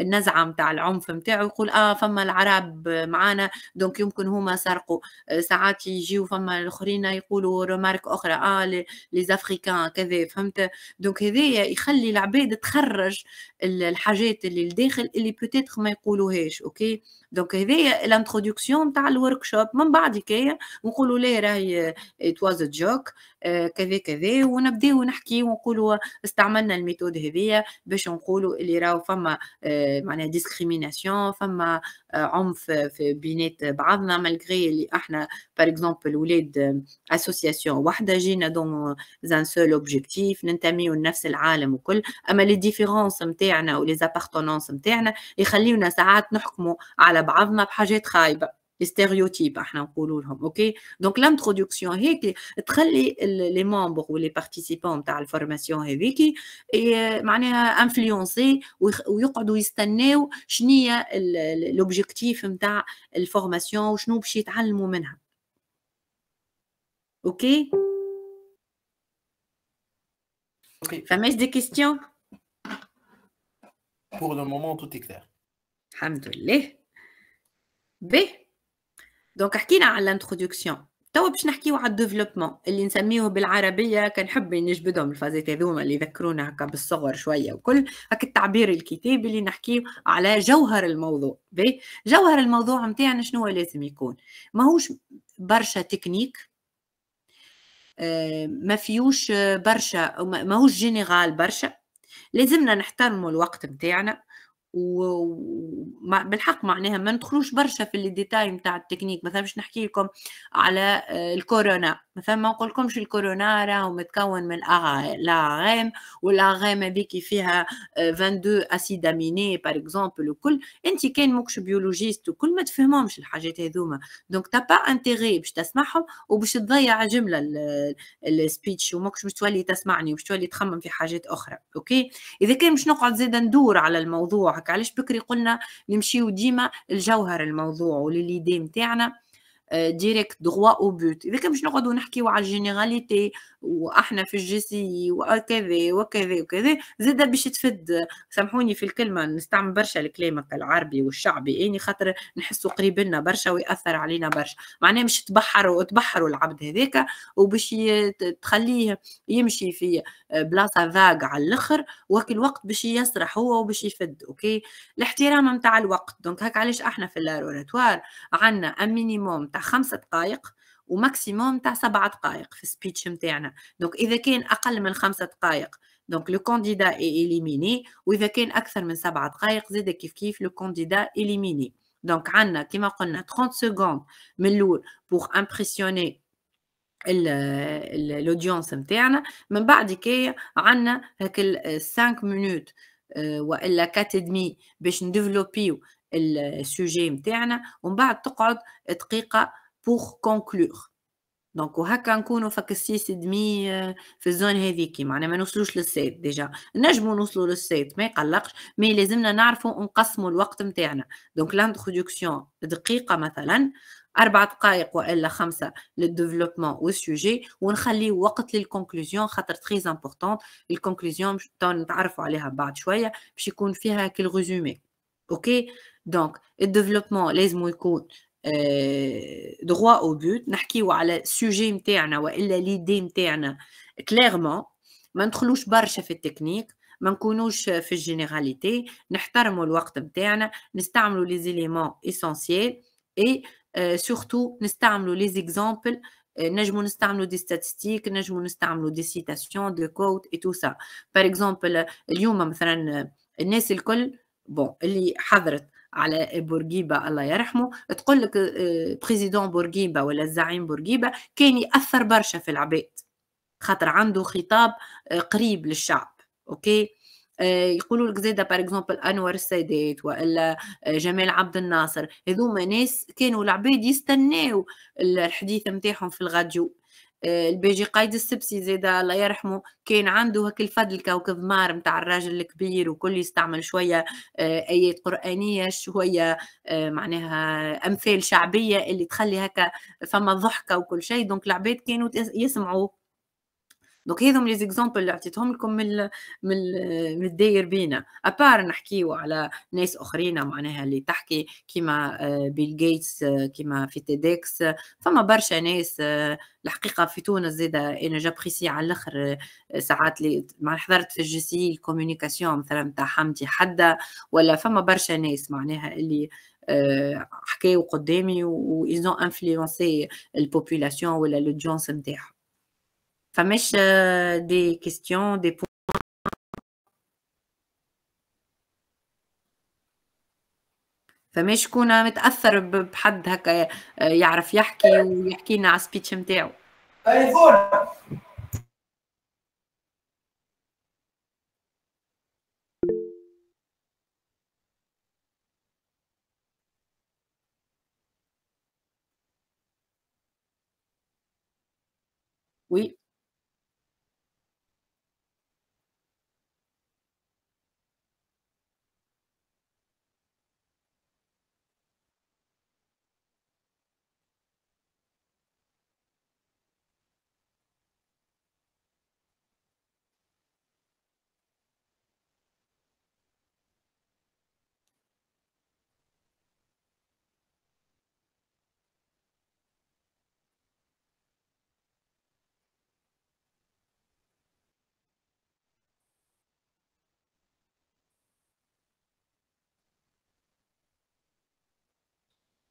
النزعه نتاع العنف نتاعو يقول اه فما العرب معانا دونك يمكن هما سرقوا آه، ساعات يجيو فما الاخرين يقولوا رمارك اخرى اه لي زافريكان كذا فهمت دونك هذايا يخلي العباد تخرج الحاجات اللي لداخل اللي بوتيتر ما يقولوهاش اوكي دونك هذايا الانتروداكسيون تاع الوركشوب من بعد كايا نقولوا ليه راهي ات واز جوك آه، كذا كذا ونبداو نحكي ونقولوا استعملنا الميثود هذيا باش نقولوا اللي راهو فما آه، معناها ديسكريميناسيون فما آه، عنف في بينات بعضنا مالغري اللي احنا بار اكزومبل ولاد اسوسياسيون وحده جينا دون زان سول اوبجيكتيف ننتميو لنفس العالم وكل اما لي ديفيرونس نتاعنا ولي زابارتونونس نتاعنا يخليونا ساعات نحكموا على بعضنا بحاجات خايبه les stéréotypes, hein, okay? donc l'introduction, les membres ou les participants de la formation est influencés ou ils sont l'objectif de la formation ou ce qu'ils vont apprendre. Ok Femme, okay. des questions Pour le moment, tout est clair. Alhamdoulilah. B. دونك حكينا على الانترودكسيون توا باش نحكيو على الديفلوبمون اللي نسميه بالعربيه كنحب نجبدهم الفازيت هذوما اللي يذكرونا هكا بالصغر شويه وكل هكا التعبير الكتابي اللي نحكيو على جوهر الموضوع بي جوهر الموضوع نتاعنا شنو لازم يكون ماهوش برشا تكنيك آه، ما فيوش برشا ماهوش جينيرال برشا لازمنا نحترموا الوقت نتاعنا وبالحق معناها ما ندخلوش برشا في اللي ديتاي نتاع التكنيك مثلا باش نحكي لكم على آه، الكورونا مثلا ما نقول لكمش الكورونا راهو متكون من الاغام والاغام هذيك فيها 22 اسيد اميني بار اكزومبل وكل انت كان موكش بيولوجيست وكل ما تفهمهمش الحاجات هذوما دونك تا با انتيغي باش تسمعهم وباش تضيع جمله السبيتش وماكش باش تولي تسمعني وباش تولي تخمم في حاجات اخرى اوكي اذا كان باش نقعد زيد ندور على الموضوع علاش بكري قلنا نمشيو ديما الجوهر الموضوع وللي دي نتاعنا ديريكت دغوا او بوت اذا كان باش نقعدوا نحكيو على الجينيراليتي واحنا في الجي سي وكذا وكذا وكذا زاد باش تفد سامحوني في الكلمه نستعمل برشا الكلام العربي والشعبي اني يعني خاطر نحسوا قريب لنا برشا وياثر علينا برشا معناه باش تبحروا تبحروا العبد هذاك وباش تخليه يمشي في آه، بلاصه فاق على الاخر وكل وقت باش يسرح هو وباش يفد اوكي الاحترام نتاع الوقت دونك هاك علاش احنا في لاروراتوار عندنا مينيموم خمسة دقائق وماكسيموم تاع سبعة دقائق في السبيتش نتاعنا دونك اذا كان اقل من خمسة دقائق دونك لو كانديدا اليميني واذا كان اكثر من سبعة دقائق زاد كيف كيف لو كانديدا اليميني دونك عندنا كيما قلنا 30 سكوند من الاول بوغ امبرسيوني الاودينس نتاعنا من بعد كي عندنا هاك 5 مينوت والا 4 دمي باش نديفلوبيو السوجي نتاعنا ومن بعد تقعد دقيقه بوغ كونكلور دونك وهكا نكونوا فك السيس دمي آه، في الزون هذيك معنا ما نوصلوش للسيت ديجا نجموا نوصلوا للسيت ما يقلقش مي لازمنا نعرفوا نقسموا الوقت نتاعنا دونك لانترودكسيون دقيقه مثلا أربع دقائق وإلا خمسة للديفلوبمون والسوجي ونخلي وقت للكونكلوزيون خاطر تريز امبورتونت الكونكلوزيون باش نتعرفوا عليها بعد شوية باش يكون فيها ريزومي أوكي دونك الديفلوبمون لازم يكون دروا او بوت نحكيو على السوجي نتاعنا والا ليدي نتاعنا كليرمون ما ندخلوش برشا في التكنيك ما نكونوش في الجينيراليتي نحترموا الوقت نتاعنا نستعملوا لي زيليمون اسونسييل اي سورتو نستعملوا لي زيكزامبل نجمو نستعملو دي ستاتستيك نجمو نستعملو دي سيتاسيون دو كوت اي تو سا باغ اكزومبل اليوم مثلا الناس الكل بون اللي حضرت على بورقيبه الله يرحمه تقول لك بريزيدون آه، بورقيبه ولا الزعيم بورقيبه كان ياثر برشا في العباد خاطر عنده خطاب آه، قريب للشعب اوكي آه، يقولوا لك زيدا باغ اكزومبل انور السادات والا جمال عبد الناصر هذوما ناس كانوا العباد يستناو الحديث نتاعهم في الغاديو آه، البيجي قايد السبسي زيد الله يرحمه كان عنده هك الفد الكوكب مار متاع الراجل الكبير وكل يستعمل شوية آه، آيات قرآنية شوية آه، معناها أمثال شعبية اللي تخلي هكا فما ضحكة وكل شيء دونك العباد كانوا يسمعوا دونك هذوما لي زيكزامبل اللي عطيتهم لكم من من من الداير بينا ابار نحكيو على ناس اخرين معناها اللي تحكي كيما بيل آه، جيتس آه، كيما في تيدكس فما برشا ناس آه، الحقيقه في تونس زيدا انا جابريسي على الاخر ساعات اللي مع حضرت في الجسي الكوميونيكاسيون مثلا تاع حمدي حدا ولا فما برشا ناس معناها اللي حكاو قدامي و ils ont influencé البوبولاسيون ولا لودونس نتاعهم فمش دي كيستيون دي فماش فمش متاثر بحد هكا يعرف يحكي ويحكي لنا على السبيتش نتاعو Oui.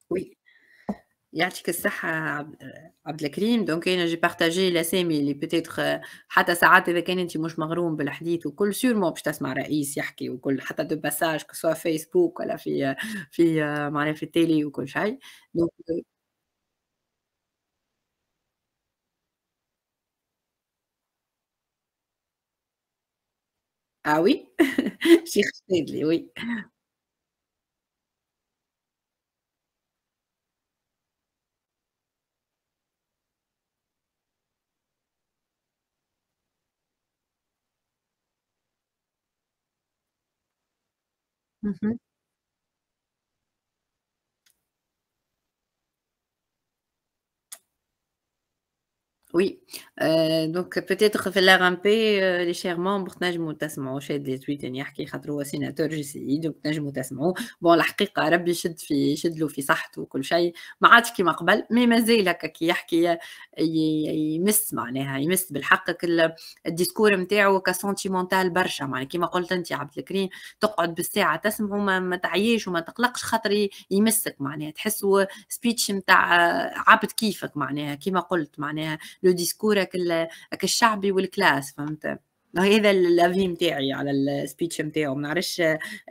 Oui. يعطيك الصحة عبد عبد الكريم دونك أنا جي بارتاجي الأسامي اللي بتيتر حتى ساعات إذا كان أنت مش مغروم بالحديث وكل سيرمون باش تسمع رئيس يحكي وكل حتى دو باساج سواء فيسبوك ولا في في معناها في التيلي وكل شيء دونك Ah oui, j'ai (laughs) oui. Mm-hmm. Oui, دونك بيتيتر في لا بي لي شير ممبر تنجمو تسمعوا شاد لي تويت اللي يحكي خاطر هو سيناتور جي سي دونك تنجموا تسمعوا بون الحقيقه ربي يشد في يشد له في صحته وكل شيء ما عادش كيما قبل مي مازال هكا كي يحكي يمس معناها يمس بالحق الديسكور نتاعو كسونتيمونتال برشا معناها كيما قلت انت عبد الكريم تقعد بالساعه تسمعوا ما, ما تعيش وما تقلقش خاطر يمسك معناها تحسوا سبيتش نتاع عبد كيفك معناها كيما قلت معناها لو ديسكور هكاك هكا الشعبي والكلاس فهمت هذا الافي نتاعي على السبيتش نتاعو ما نعرفش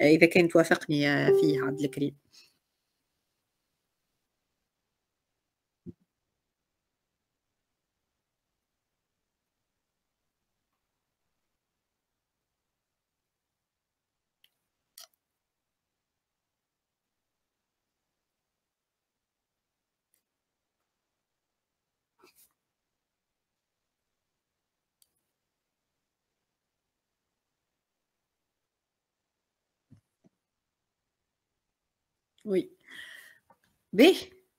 اذا كان توافقني فيه عبد الكريم Oui. B.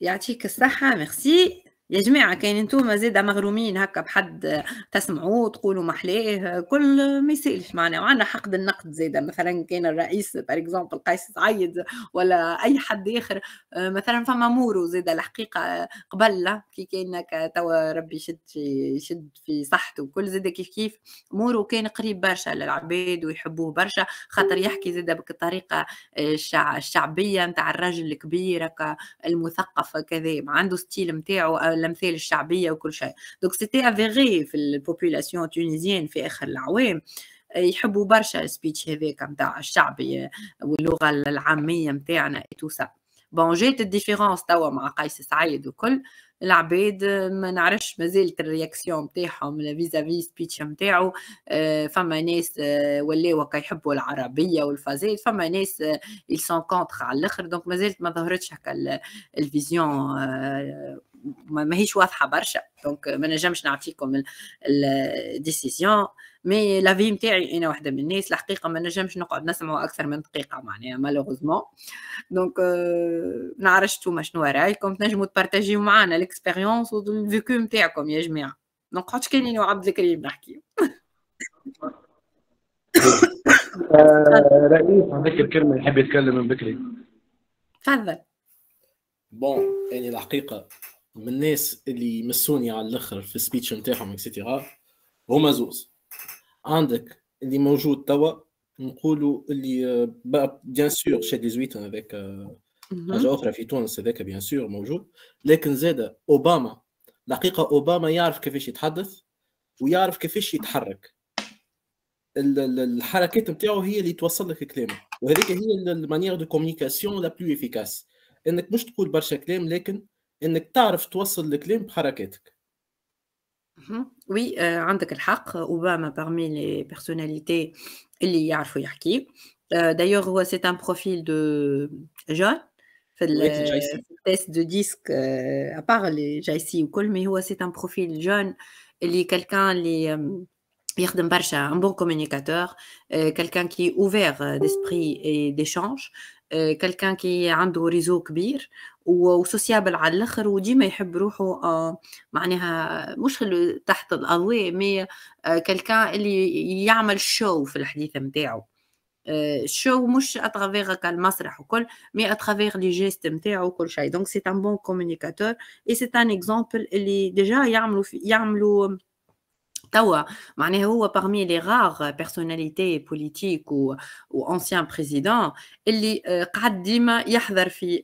ça ça, merci. يا جماعة كاين انتوما زادة مغرومين هكا بحد تسمعوه تقولوا محلاه كل ما يسالش معنا وعندنا حقد النقد زادة مثلا كان الرئيس بار اكزومبل قيس سعيد ولا أي حد آخر مثلا فما مورو زادة الحقيقة قبل كي كان توا ربي يشد في يشد في صحته وكل زادة كيف كيف مورو كان قريب برشا للعباد ويحبوه برشا خاطر يحكي زادة بك الطريقة الشعبية نتاع الراجل الكبير المثقف كذا عنده ستيل نتاعو الامثال الشعبيه وكل شيء دونك سيتي افيغي في البوبولاسيون تونيزيان في اخر العوام يحبوا برشا السبيتش هذاك نتاع الشعبي واللغه العاميه نتاعنا تو سا بون جات الديفيرونس توا مع قيس سعيد وكل العباد ما نعرفش مازالت الرياكسيون نتاعهم فيزافي سبيتش نتاعو آه، فما ناس آه، ولاو هكا يحبوا العربيه والفازات فما ناس يل سون كونتر على الاخر دونك مازالت ما ظهرتش هكا الفيزيون آه، ماهيش واضحه برشا دونك ما نجمش نعطيكم الديسيزيون مي لافي نتاعي انا وحده من الناس الحقيقه ما نجمش نقعد نسمع اكثر من دقيقه معناها مالوغوزمون دونك euh, ما نعرفش نتوما شنو رايكم تنجموا تبارتاجيو معنا ليكسبيريونس والفيكو نتاعكم يا جماعه ما نقعدش كاني وعبد الكريم نحكي آه، رئيس عندك الكلمة يحب يتكلم من بكري تفضل بون يعني الحقيقه من الناس اللي يمسوني على الاخر في السبيتش نتاعهم اكسيتيرا هما زوز عندك اللي موجود توا نقولوا اللي بيان سور شاد 18 هذاك حاجه اخرى في تونس هذاك بيان سور موجود لكن زاد اوباما الحقيقه اوباما يعرف كيفاش يتحدث ويعرف كيفاش يتحرك الحركات نتاعو هي اللي توصل لك كلامه وهذيك هي المانيير دو كومونيكاسيون لا بلو افيكاس انك مش تقول برشا كلام لكن pour avec Oui, tu as raison. Obama parmi les personnalités qui savent parler. D'ailleurs, c'est un profil de jeune dans le test de disque. Euh, à part les JIC et tout, mais c'est un profil jeune qui est quelqu'un qui travaille beaucoup, un bon communicateur, euh, quelqu'un qui est ouvert euh, d'esprit et d'échange, quelqu'un qui a un grand réseau. وسوسيابل على الاخر وديما يحب روحه آه، معناها مش تحت الاضواء مي آه، كالكان اللي يعمل شو في الحديث نتاعو شو آه، مش اتغافيغ المسرح وكل مي اتغافيغ لي جيست نتاعو كل شيء دونك سي ان بون كومونيكاتور اي سي ان اكزامبل اللي ديجا يعملوا يعملوا توا معناها هو parmi les rares personnalités politiques و وانسيان بريزيدون اللي قعد ديما يحضر في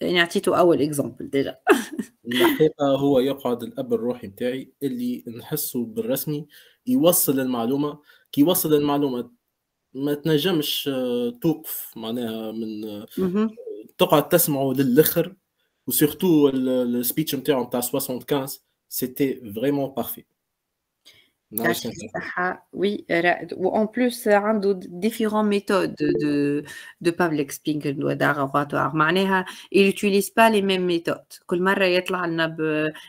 يعني اعطيته اول اكزامبل ديجا (laughs) الحقيقه هو يقعد الاب الروحي نتاعي اللي نحسه بالرسمي يوصل المعلومه كي يوصل المعلومه ما تنجمش آه، توقف معناها من آه، تقعد تسمعه للاخر وسيرتو السبيتش نتاعو نتاع 75 سيتي فريمون بارفي Oui, en plus, on a différentes méthodes de, de public speaking. Il n'utilise pas les mêmes méthodes. كل مرة يطلع لنا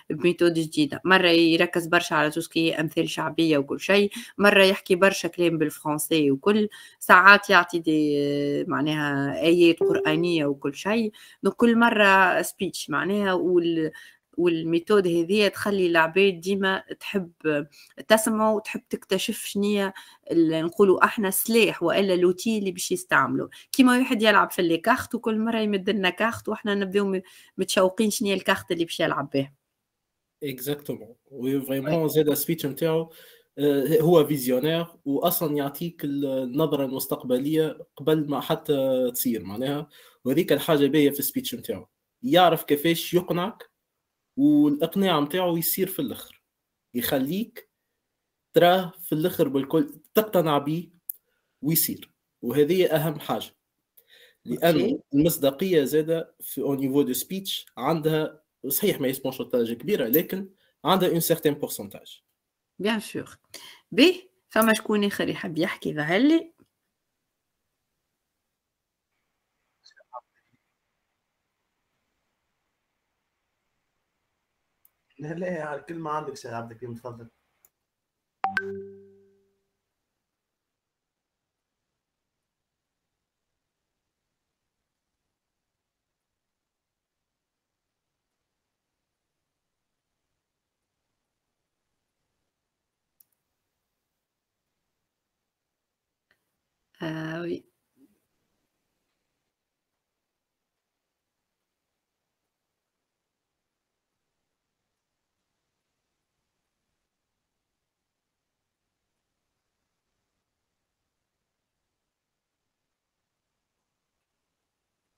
بميثود جديدة، مرة يركز برشا على تو أمثال شعبية وكل شيء، مرة يحكي برشا كلام بالفرنسي وكل، ساعات يعطي دي معناها آيات قرآنية وكل شيء، دونك كل مرة سبيتش معناها وال والميثود هذه تخلي العباد ديما تحب تسمع وتحب تكتشف شنية نقولوا احنا سلاح والا لوتي اللي باش يستعملوا كيما واحد يلعب في لي كارت وكل مره يمد لنا كارت واحنا نبداو متشوقين شنية الكارت اللي باش يلعب به اكزاكتومون وفريمون زاد السبيتش نتاعو آه، هو فيزيونير واصلا يعطيك النظره المستقبليه قبل ما حتى تصير معناها وهذيك الحاجه باهيه في السبيتش نتاعو يعرف كيفاش يقنعك والاقناع نتاعو يصير في الاخر يخليك تراه في الاخر بالكل تقتنع بيه ويصير وهذه اهم حاجه لان المصداقيه زاده في او نيفو دو سبيتش عندها صحيح ما يسمونش كبيره لكن عندها اون سيغتان بورسونتاج بيان سور بيه فما شكون اخر يحب يحكي ظهر لي نهلاها الكلمه عندك سي عبد الكريم تفضل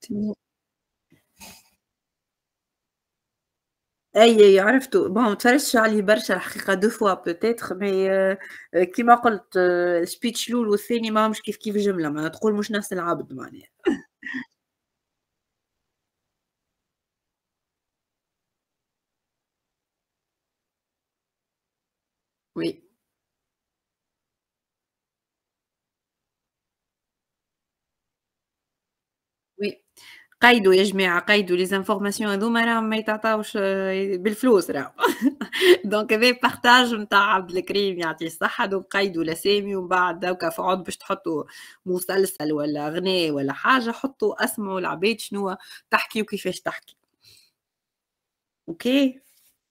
تمام. أي عرفتو، بون ماتفرجتش عليه برشا الحقيقة دو فوا بوتيتخ مي كيما قلت آآ آه، speech الأول والثاني ماهمش كيف كيف جملة معناها تقول مش نفس العبد معناها. (laughs) Oui. قيدوا يا جماعه قيدوا لي زانفورماسيون هذوما راهم ما يتعطاوش آه، بالفلوس راهم (laughs) دونك هذا بارتاج نتاع عبد الكريم يعطيه الصحه دونك قيدوا لسامي ومن بعد دوكا فعود باش تحطوا مسلسل ولا غناء ولا حاجه حطوا اسمعوا العباد شنو تحكي وكيفاش تحكي اوكي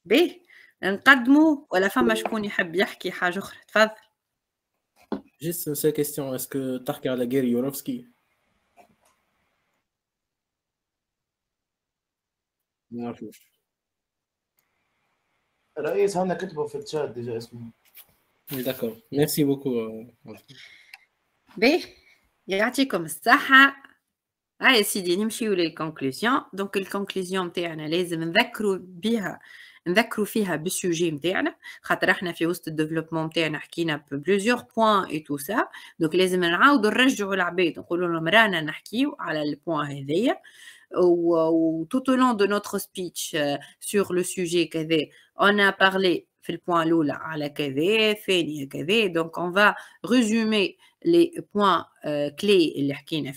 باهي نقدموا ولا فما شكون يحب يحكي حاجه اخرى تفضل جست سي كيستيون اسكو تحكي على جاري يوروفسكي رئيس انا كتبه في الشات ديجا اسمه داكور ميرسي بوكو باهي يعطيكم الصحة هاي سيدي نمشيو للكونكلوزيون دونك الكونكلوزيون نتاعنا لازم نذكروا بها نذكروا فيها بالسوجي نتاعنا خاطر احنا في وسط الديفلوبمون نتاعنا حكينا بلوزيور بوان اي تو سا دونك لازم نعاودوا نرجعوا العباد نقولوا لهم رانا نحكيو على البوان هذايا ou, euh, ou tout au long de notre speech euh, sur le sujet KV, on a parlé, fait le point Lula, à la KV, fait ni donc on va résumer les points euh, clés les qu'on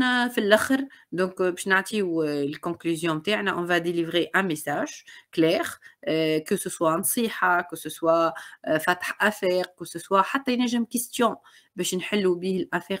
a fil l'akhir, donc les conclusions on va délivrer un message clair, que ce soit un siha, que ce soit fatah affaire, que ce soit une question, pour affaire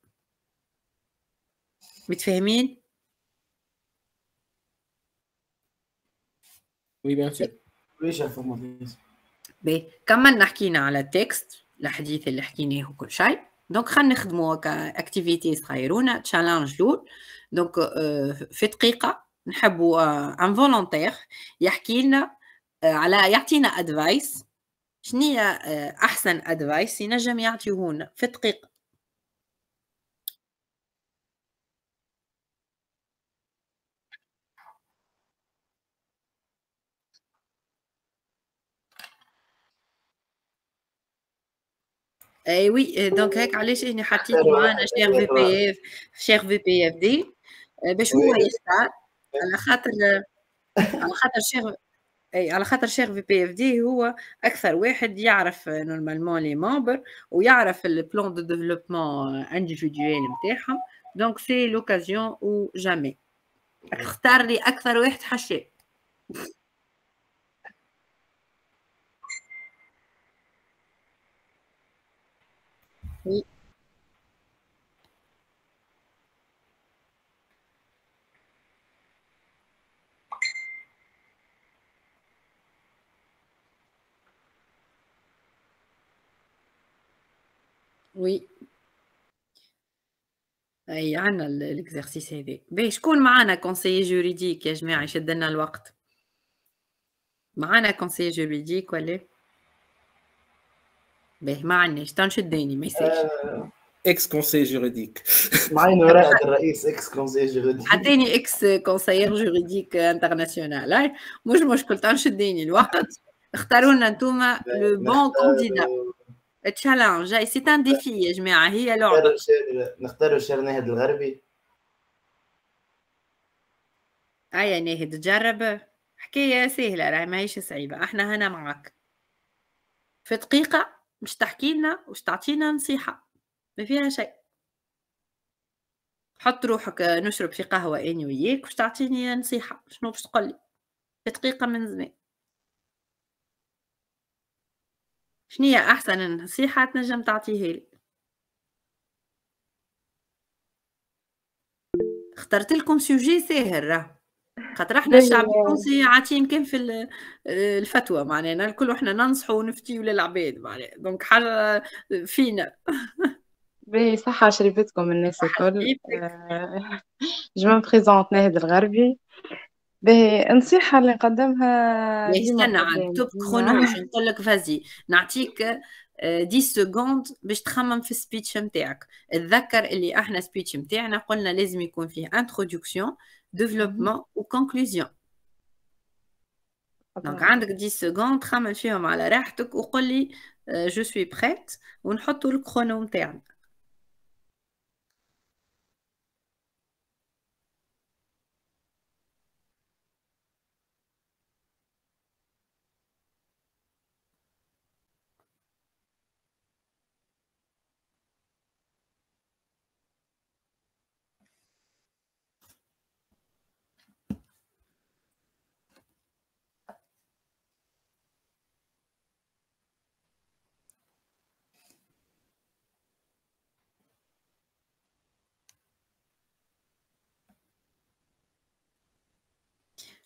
متفاهمين ويبقى كملنا حكينا على التكست الحديث اللي حكيناه وكل شيء دونك خلينا نخدموا كاكتيفيتي صغيرونا تشالنج لول دونك آه، في دقيقه نحبوا ان فولونتير يحكي لنا آه، على يعطينا ادفايس شنو هي آه، احسن ادفايس ينجم يعطيهونا في دقيقه اي وي دونك هيك علاش هنا حطيت معنا شير في بي اف شير في بي اف دي باش هو يختار على خاطر على خاطر شير اي على خاطر شيخ في بي اف دي هو اكثر واحد يعرف نورمالمون لي مومبر ويعرف البلان دو ديفلوبمون انديفيديوال نتاعهم دونك سي لوكازيون او جامي اختار لي اكثر واحد حشاش Oui. وي اي عنا الاكزرسيس هذي باهي شكون معانا كونسي جوريديك يا جماعه يشد لنا الوقت معانا كونسي جوريديك ولا به ما عنيش تنشديني ما يصيرش اكس كونسي جوريديك معين ورقه الرئيس اكس كونسي جوريديك عطيني اكس كونسيي جوريديك انترناسيونال مش مشكل تنشديني الوقت اختاروا لنا انتوما لو بون كونديدا تشالنج جاي سي ان ديفي يا جماعه هي لعبه نختاروا الشير ناهد الغربي ايا ناهد تجرب حكايه سهله راهي ماهيش صعيبه احنا هنا معاك في دقيقه باش تحكي لنا واش تعطينا نصيحه ما فيها شيء حط روحك آه، نشرب في قهوه اني وياك واش تعطيني نصيحه شنو باش تقول لي دقيقه من زمان شنو احسن نصيحه تنجم تعطيها لي اخترت لكم سوجي ساهر راهو خاطر احنا الشعب التونسي عاطيين كان في الفتوى معناها الكل احنا ننصحوا ولا للعباد معناها دونك حاجه فينا باهي صحة شريفتكم الناس الكل جو مون بريزونت ناهد الغربي باهي النصيحة اللي نقدمها استنى عاد توب كرونوش نقول لك فازي نعطيك 10 آه، سكوند باش تخمم في السبيتش نتاعك تذكر اللي احنا سبيتش نتاعنا قلنا لازم يكون فيه انتروداكسيون développement ou conclusion Donc, grande 10 secondes, monsieur, on la je suis prête On on tout le chronomètre.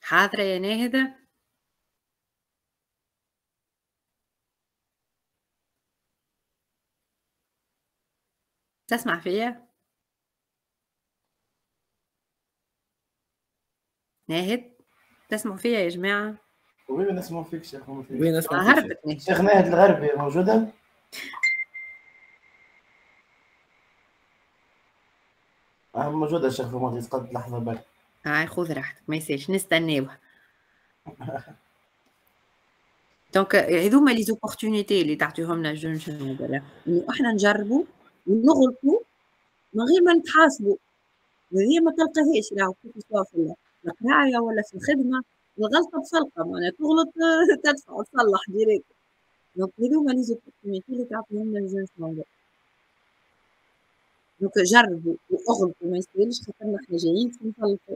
حاضرة يا ناهدة؟ تسمع فيا؟ ناهد؟ تسمع فيا يا جماعة؟ وين نسمع فيك شيخ وين نسمع فيك هربت ناهد شيخ ناهد الغربي موجودة؟ موجودة الشيخ في تقد لحظة بالك هاي خذ راحتك ما يسالش نستناوها دونك هذوما لي زوبورتونيتي اللي تعطيهم لنا جون شباب انه احنا نجربوا ونغلطوا من غير ما نتحاسبوا وهي ما تلقاهاش راهو كيف في القرايه ولا في الخدمه الغلطه بسلقه معناها تغلط (laughs) تدفع وتصلح ديريكت دونك هذوما لي زوبورتونيتي اللي تعطيهم لنا جون شباب دونك جربوا واغلطوا ما يسالش خاطر احنا جايين باش نغلطوا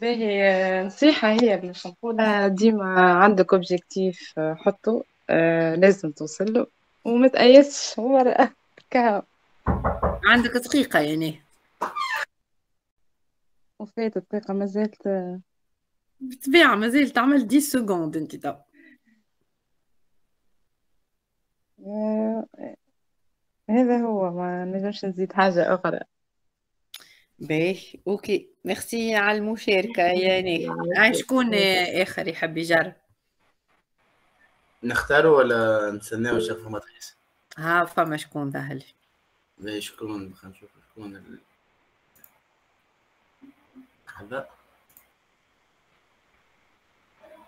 باهي نصيحة هي باش نقولها آه، ديما عندك اوبجيكتيف آه، حطه آه، لازم لازم له وما تأيسش ورقة عندك دقيقة يعني وفات الدقيقة مازالت بالطبيعة زالت تعمل 10 سكوند انت تو هذا هو ما نجمش نزيد حاجة أخرى باهي اوكي ميرسي على المشاركه يعني عن شكون اخر يحب يجرب نختاروا ولا نستناو نشوفوا ما تحس ها فما شكون ظهر لي باهي شكون خلينا نشوف شكون ال... حدا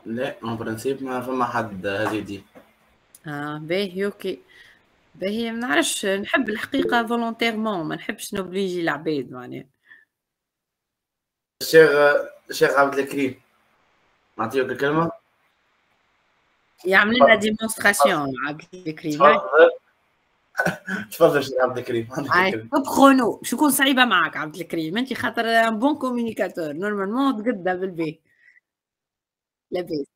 لا اون برانسيب ما فما حد هذه دي اه باهي اوكي باهي ما نعرفش نحب الحقيقه فولونتيرمون ما نحبش نوبليجي العباد معناها الشيخ الشيخ عبد الكريم نعطيك الكلمه يعمل لنا ديمونستراسيون عبد الكريم تفضل (laughs) تفضل عبد الكريم خونو شكون صعيبه معك عبد الكريم انت خاطر ان بون كومينيكاتور نورمالمون تقدا بالبي لاباس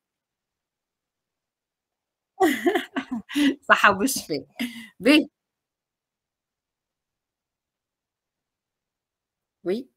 (laughs) صحة وشفاء بيه وي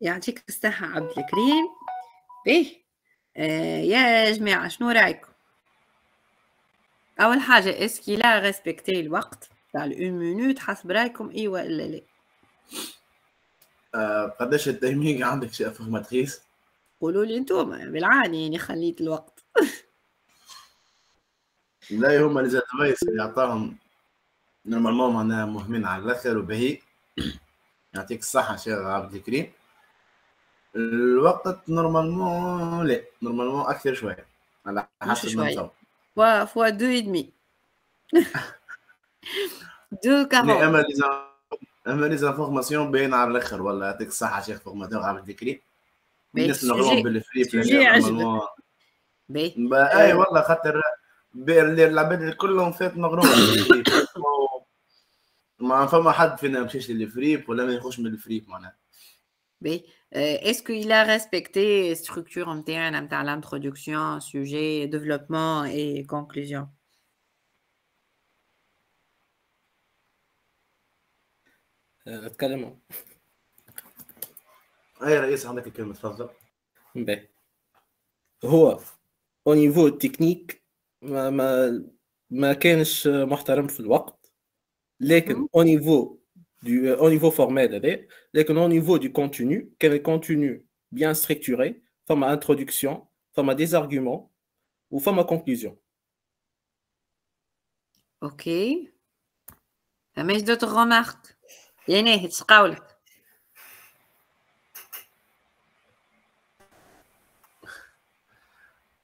يعطيك الصحة عبد الكريم به آه يا جماعة شنو رأيكم اول حاجه اسكي لا ريسبكتي الوقت تاع الأون مينوت حسب رايكم اي ولا لا آه، قداش التايمينغ (laughs) عندك يا فورماتريس قولوا لي انتم بالعاني يعني خليت الوقت (laughs) لا هما اللي الادفايس اللي عطاهم نورمالمون معناها مهمين على الاخر وبهي (clears throat) يعطيك الصحة شيخ عبد الكريم الوقت نورمالمون لا نورمالمون أكثر شوية على حسب المنصب fois, fois deux et demi. 2,40 اما لي زانفورماسيون باين على الاخر ولا يعطيك الصحه شيخ فورماتور عبد الذكري الناس نغلوهم بالفري بلان اي والله خاطر العباد كلهم فات مغروم ما فما حد فينا ما مشاش للفريب ولا ما يخش من الفريب معناها بي Euh, est-ce qu'il a respecté les structures entières entre l'introduction, le sujet, développement et conclusion Je vais Oui, le président, vous avez la parole. Au niveau technique, ce n'était pas important le moment. Mais au niveau du, euh, au niveau formel, لكن au niveau du contenu, quel contenu bien structuré, forme introduction, forme des arguments ou forme conclusion. OK. j'ai d'autres remarques يعني تسقاولك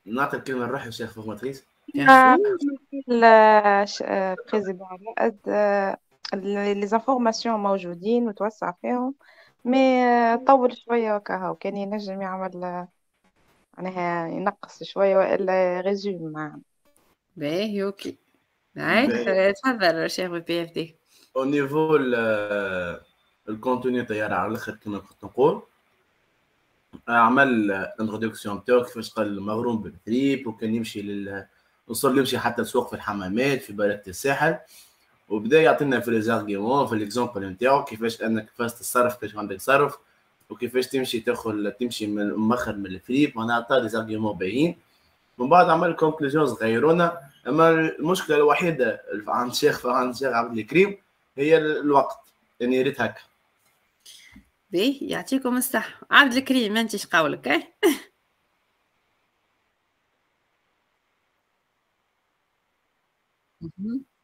نعطي الكلمة نروح للشيخ فوق ماتريس. بريزيدون لي زانفورماسيون موجودين وتوسع فيهم مي طول شويه هاو كان ينجم يعمل معناها يعني، ينقص شويه والا ريزوم معنا باهي اوكي معاك تفضل شيخ بي اف دي او نيفو الكونتوني طيارة على الاخر كما كنت نقول عمل انتروداكسيون تاعو كيفاش قال مغروم بالتريب وكان يمشي لل وصل يمشي حتى السوق في الحمامات في بلدة الساحل وبدا يعطينا في لي زارغيمون في ليكزومبل نتاعو كيفاش انك كيفاش تصرف كيفاش عندك تصرف وكيفاش تمشي تدخل تمشي من مخر من الفريق معناها عطى لي زارغيمون باهيين من بعد عمل كونكلوزيون صغيرونا اما المشكله الوحيده عند الشيخ فرحان الشيخ عبد الكريم هي الوقت يعني ريت هكا بيه يعطيكم الصحة عبد الكريم انت انتش قولك اه Mm-hmm.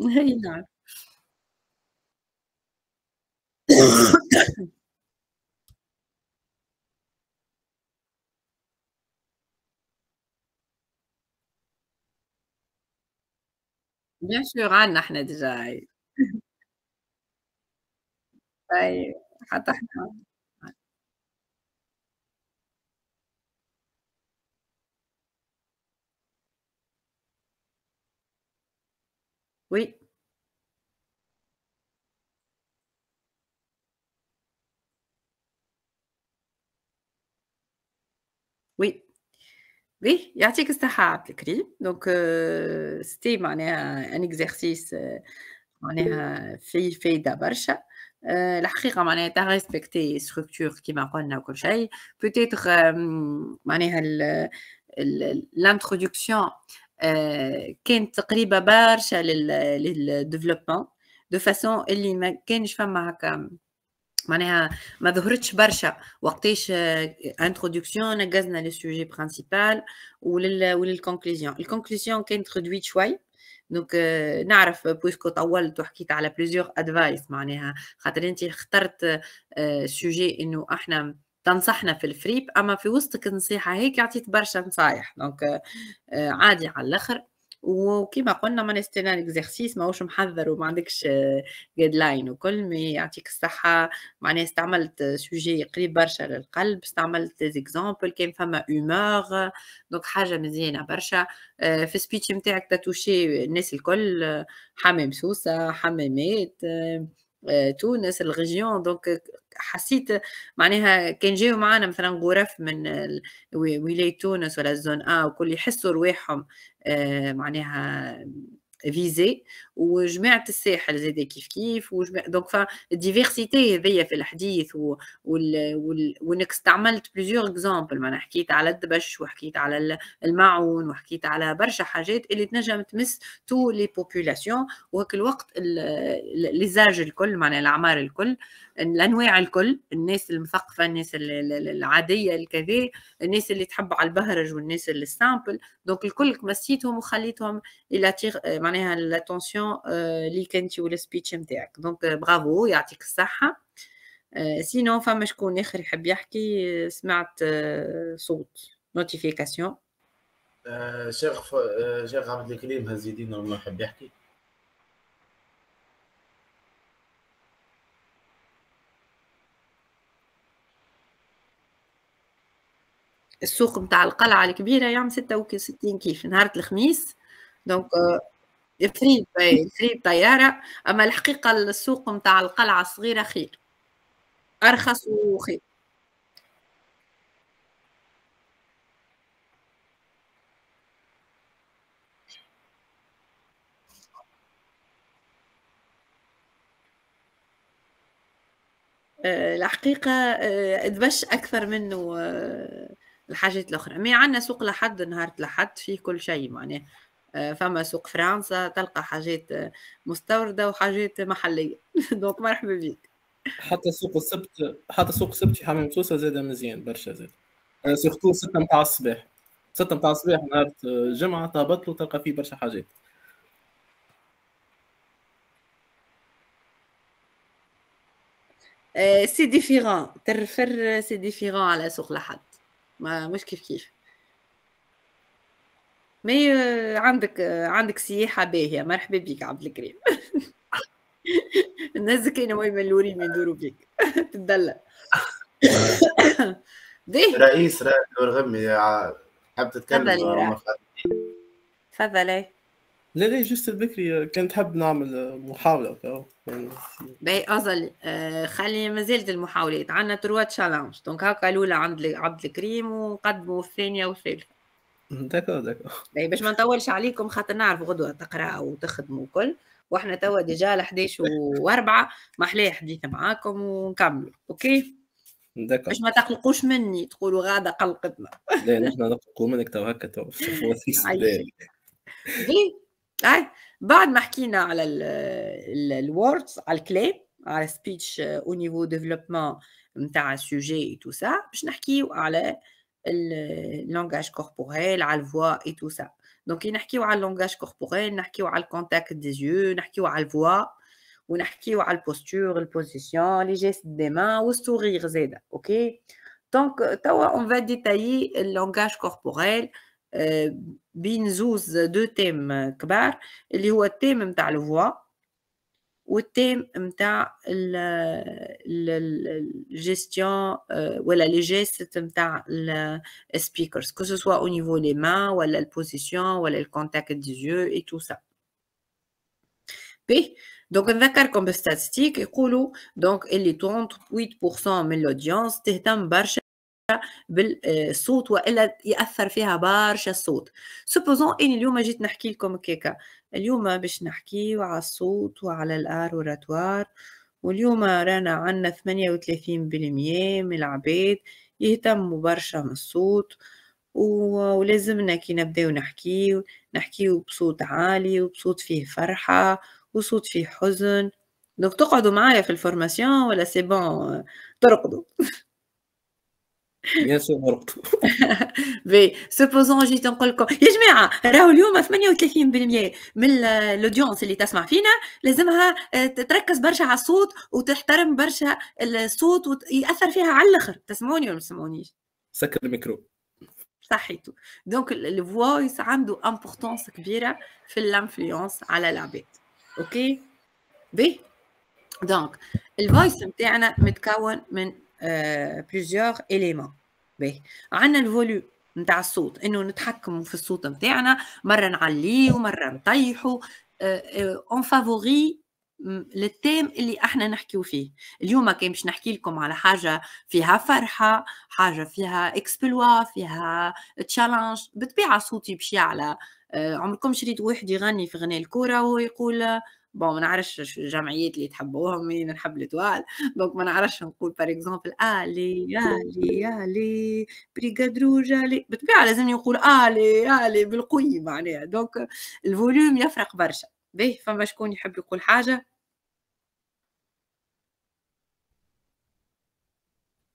أي نعم بيان سور عندنا احنا ديجا طيب حتى احنا Oui. Oui. Oui, il y a ce que à écrit. Donc, euh, euh, on est un exercice, on est un fait d'abord. d'Abarcha. Euh, La chrira, on est à respecter les structures qui m'apprennent à Peut-être, euh, on est l'introduction, آه، كانت قريبه برشا للديفلوبمون دو فاسون اللي ما كانش فما هكا معناها ما ظهرتش برشا وقتاش انتروداكسيون نقزنا للسوجي برينسيبال ولل وللكونكلوزيون الكونكلوزيون كانت ريدويت شوي دونك آه، نعرف بويسكو طولت وحكيت على بليزيور ادفايس معناها خاطر انت اخترت سوجي آه، انه احنا تنصحنا في الفريب اما في وسطك نصيحه هيك عطيت برشا نصايح دونك آه، عادي على الاخر وكما قلنا ما نستنى الاكزرسيس ماهوش محذر وما عندكش جايد آه، لاين وكل ما يعطيك الصحه معناها استعملت سوجي قريب برشا للقلب استعملت ديزيكزامبل كان فما اومور دونك حاجه مزيانه برشا آه، في سبيتش نتاعك تاتوشي الناس الكل حمام سوسه حمامات آه، تونس الغجيون دونك حسيت معناها كان جاوا معانا مثلا غرف من ولايه تونس ولا الزون ا وكل يحسوا رواحهم آه، معناها فيزي وجماعه الساحل زاد كيف كيف وجماعة دونك ديفيرسيتي هذيا في الحديث و... وال... وال... وانك استعملت بليزيور اكزامبل معناها حكيت على الدبش وحكيت على المعون وحكيت على برشا حاجات اللي تنجم تمس تو لي بوبولاسيون وهك الوقت ليزاج الكل معناها الاعمار الكل الانواع الكل الناس المثقفه الناس العاديه الكذا الناس اللي تحب على البهرج والناس اللي سامبل دونك الكل مسيتهم وخليتهم الى تيغ آه، معناها لاتونسيون آه، ليك انت والسبيتش نتاعك دونك برافو يعطيك الصحه سينو آه، فما شكون اخر يحب يحكي سمعت صوت نوتيفيكاسيون شيخ شيخ عبد الكريم هزيدين ما يحب يحكي السوق نتاع القلعه الكبيره ستة وستين كيف نهار الخميس دونك فري فري طياره اما الحقيقه السوق نتاع القلعه الصغيره خير ارخص وخير آه، الحقيقة آه، دبش أكثر منه آه، الحاجات الاخرى مي عندنا سوق لحد نهار لحد فيه كل شيء معناه آه، فما سوق فرنسا تلقى حاجات آه، مستورده وحاجات محليه (laughs) دونك مرحبا بك حتى سوق السبت حتى سوق السبت في حمام سوسه زاد مزيان برشا زاد آه، سيرتو ستة نتاع الصباح ستة نتاع الصباح نهار الجمعة تهبط له تلقى فيه برشا حاجات سي ديفيرون ترفر سي ديفيرون على سوق لحد ما مش كيف كيف مي آه، عندك آه، عندك سياحة باهية مرحبا بك عبد الكريم (laughs) الناس كاينة وين ملورين يدوروا ندورو بك (laughs) تدلى (coughs) رئيس رئيس الغمي حاب تتكلم تفضلي تفضلي لا لا جست بكري كنت حاب نعمل محاولة تو يعني. باهي أظل آه، خلي مازالت المحاولات عندنا تروا تشالنج دونك هكا الأولى عند عبد الكريم ونقدموا الثانية والثالثة داكور داكور باهي باش ما نطولش عليكم خاطر نعرف غدوة تقراوا وتخدموا الكل واحنا توا ديجا ل 11 و4 ما أحلاه حديث معاكم ونكملوا اوكي داكو باش ما تقلقوش مني تقولوا غاده قلقتنا لا نحن نقلقوا منك تو هكا تو (laughs) Bad makina ala words al clé speech au niveau développement mta sujet et tout ça. Je n'ai le langage corporel la voix et tout ça. Donc il langage corporel, le contact des yeux, la voix la posture, la position, les gestes des mains ou sourire. ok. Donc on va détailler le langage corporel. Bin deux thèmes kbar. Il les thèmes thème qui est la voix et thème la gestion ou les gestes des speakers. Que ce soit au niveau des mains ou la position ou le contact des yeux et tout ça. Donc, on a un comme statistique. Donc, les est 38% de l'audience qui en بالصوت والا ياثر فيها برشا الصوت سوبوزون اني اليوم جيت نحكي لكم كيكا اليوم باش نحكيو على الصوت وعلى الاروراتوار واليوم رانا عندنا 38% بالمية من العباد يهتموا برشا من الصوت ولازمنا كي نبداو نحكيو نحكيو بصوت عالي وبصوت فيه فرحة وصوت فيه حزن دونك تقعدوا معايا في الفورماسيون ولا سي بون ترقدوا بيان سور بي سوبوزون جيت نقول لكم يا جماعه راهو اليوم 38% من الاودينس اللي تسمع فينا لازمها تركز برشا على الصوت وتحترم برشا الصوت ويأثر فيها على الاخر تسمعوني ولا ما تسمعونيش؟ سكر الميكرو صحيتو دونك الفويس عنده امبورتونس كبيره في الانفلونس على العباد اوكي بي دونك الفويس نتاعنا متكون من بليزيوغ إليمون باهي عندنا الفوليو نتاع الصوت انه نتحكم في الصوت نتاعنا مره نعليه ومره نطيحه اون فافوري للتام اللي احنا نحكيو فيه اليوم كان باش نحكي لكم على حاجه فيها فرحه حاجه فيها اكسبلوا فيها تشالنج بتبيع صوتي بشي على آه، عمركم شريت واحد يغني في غناء الكوره ويقول بون ما نعرفش الجمعيات اللي تحبوهم مين نحب لتوال دونك ما نعرفش نقول بار اكزومبل الي الي الي بريغاد روج الي بالطبيعه لازم نقول الي الي بالقوي معناها دونك الفوليوم يفرق برشا باهي فما شكون يحب يقول حاجه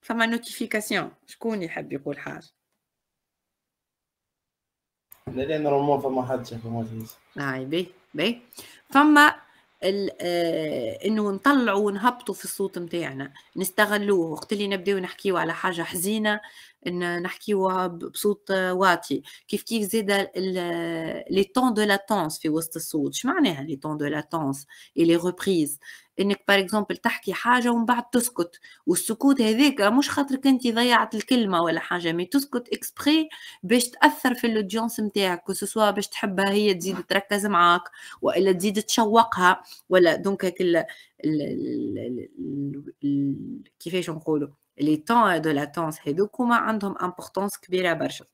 فما نوتيفيكاسيون شكون يحب يقول حاجه لا لا نورمال فما حد يحب يقول هاي باهي باهي فما آه، انه نطلعوا ونهبطوا في الصوت نتاعنا نستغلوه وقت اللي نبداو نحكيو على حاجه حزينه ان نحكيوها بصوت واطي كيف كيف زاد لي طون دو لاتونس في وسط الصوت اش معناها لي طون دو لاتونس اي لي ريبريز انك باغ اكزومبل تحكي حاجه ومن بعد تسكت والسكوت هذاك مش خاطرك انت ضيعت الكلمه ولا حاجه مي تسكت اكسبري باش تاثر في الاودينس نتاعك سوسوا باش تحبها هي تزيد تركز معاك والا تزيد تشوقها ولا دونك كيفاش نقولوا لي طون دو لاتونس هذوك هما عندهم امبورطونس كبيره برشا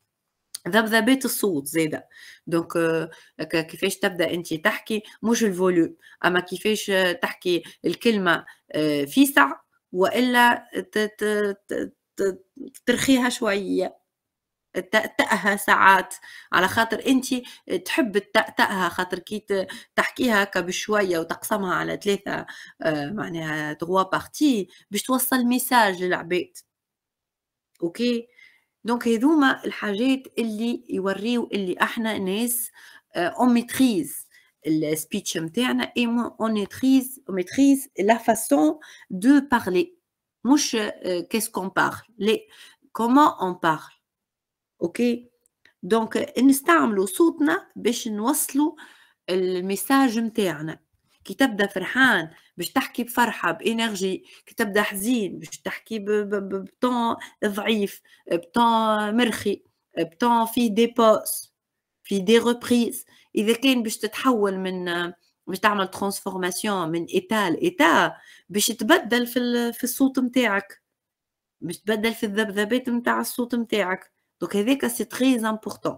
ذبذبات الصوت زيدا دونك euh, كيفاش تبدا انت تحكي مش الفوليوم اما كيفاش تحكي الكلمه آه، في سع والا ترخيها شويه تأتأها ساعات على خاطر انت تحب تأتأها خاطر كي تحكيها هكا بشويه وتقسمها على ثلاثه آه، معناها تغوا بارتي باش توصل ميساج للعباد اوكي دونك هذوما الحاجات اللي يوريو اللي احنا ناس اون ميتريز السبيتش نتاعنا اي اون ميتريز اون ميتريز لا فاسون دو بارلي مش كيس كون بارل لي كومون اون بارل اوكي دونك نستعملوا صوتنا باش نوصلوا الميساج نتاعنا كي تبدا فرحان باش تحكي بفرحه بانرجي كي تبدا حزين باش تحكي بطون ضعيف بطون مرخي بطون فيه دي بوس فيه دي ريبريز اذا كان باش تتحول من باش تعمل ترانسفورماسيون من ايتا لايتا باش تبدل في, في الصوت نتاعك باش تبدل في الذبذبات نتاع الصوت نتاعك دونك هذاك سي تري امبورطون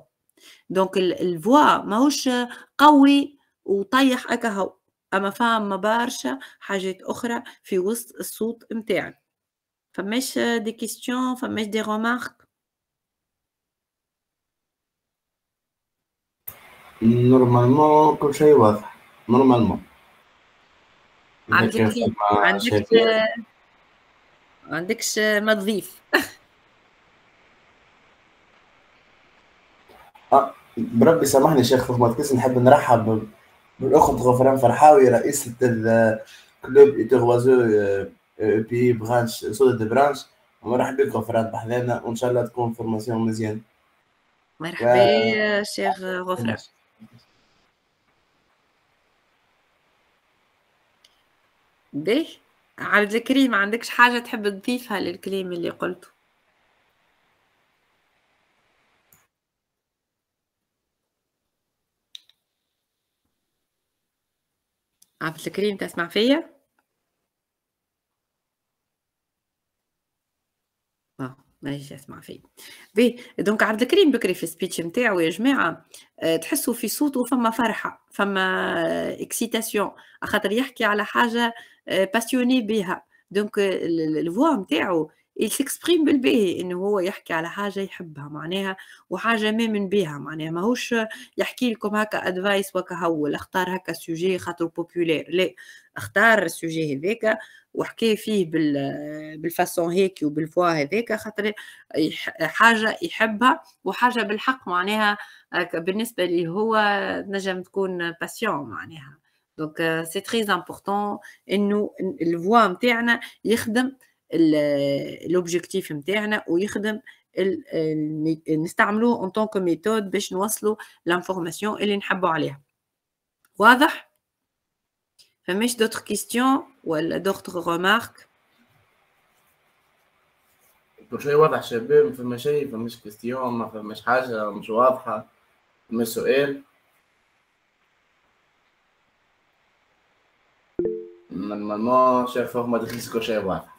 دونك الفوا ماهوش قوي وطيح اكهو اما فاهم برشا حاجات اخرى في وسط الصوت نتاعك فماش دي كيستيون فماش دي رومارك نورمالمون كل شيء واضح نورمالمون عندك عندك عندكش ما تضيف بربي سامحني شيخ كيس نحب نرحب بالاخت غفران فرحاوي رئيسه الكلوب ايتوغوازو بي برانش سودا دي برانش مرحبا بك غفران بحذانا وان شاء الله تكون فورماسيون مزيان مرحبا و... شيخ غفران باهي عبد الكريم عندكش حاجه تحب تضيفها للكلام اللي قلته عبد الكريم تسمع فيا آه، ماشي اسمع فيه بي دونك عبد الكريم بكري في السبيتش نتاعو يا جماعه أه، تحسوا في صوته فما فرحه فما اكسيتاسيون آه، خاطر يحكي على حاجه أه، باسيوني بها دونك الفوا نتاعو يكسبريم بالباهي انه هو يحكي على حاجه يحبها معناها وحاجه ما من بها معناها ماهوش يحكي لكم هكا ادفايس وكا هول اختار هكا سوجي خاطر بوبولير لا اختار السوجي هذاك وحكي فيه بال بالفاسون هيك وبالفوا هذاك خاطر حاجه يحبها وحاجه بالحق معناها بالنسبه لي هو نجم تكون باسيون معناها دونك سي تري امبورطون انه الفوا نتاعنا يخدم الاوبجيكتيف آه، نتاعنا ويخدم آه، نستعملوه اون طونك ميثود باش نوصلوا لانفورماسيون اللي نحبوا عليها واضح فماش دوتر كيستيون ولا دوتر رمارك كل شيء واضح شباب فما شيء فماش كيستيون ما فماش حاجه مش واضحه فماش سؤال نورمالمون شاف فورما دخلت كل شيء واضح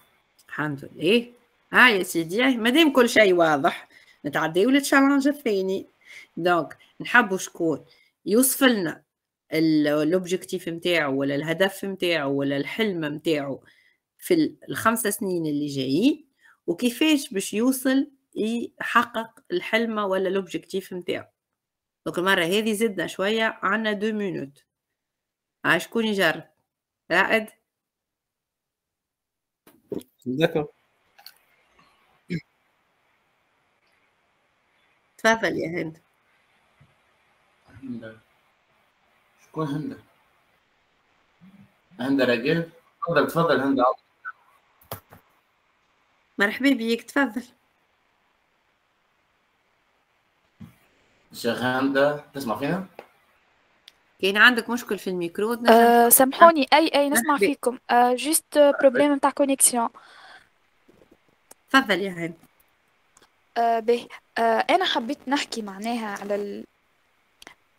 الحمد لله إيه ها آه يا سيدي مادام كل شيء واضح نتعداو للتشالنج الثاني دونك نحبوا شكون يوصف لنا الاوبجيكتيف نتاعو ولا الهدف نتاعو ولا الحلم نتاعو في الخمسة سنين اللي جايين وكيفاش باش يوصل يحقق الحلم ولا الاوبجيكتيف نتاعو دونك المرة هذه زدنا شوية عندنا دو مينوت ها شكون يجرب رائد D'accord. تفضل يا هند هند شكون هند هند رجال تفضل تفضل هند مرحبا بيك تفضل شيخ هند تسمع فينا؟ كاين يعني عندك مشكل في الميكرو أه سامحوني اي اي نسمع نحبي. فيكم أه جوست بروبليم نتاع كونيكسيون تفضل يا هاني أه به أه انا حبيت نحكي معناها على ال...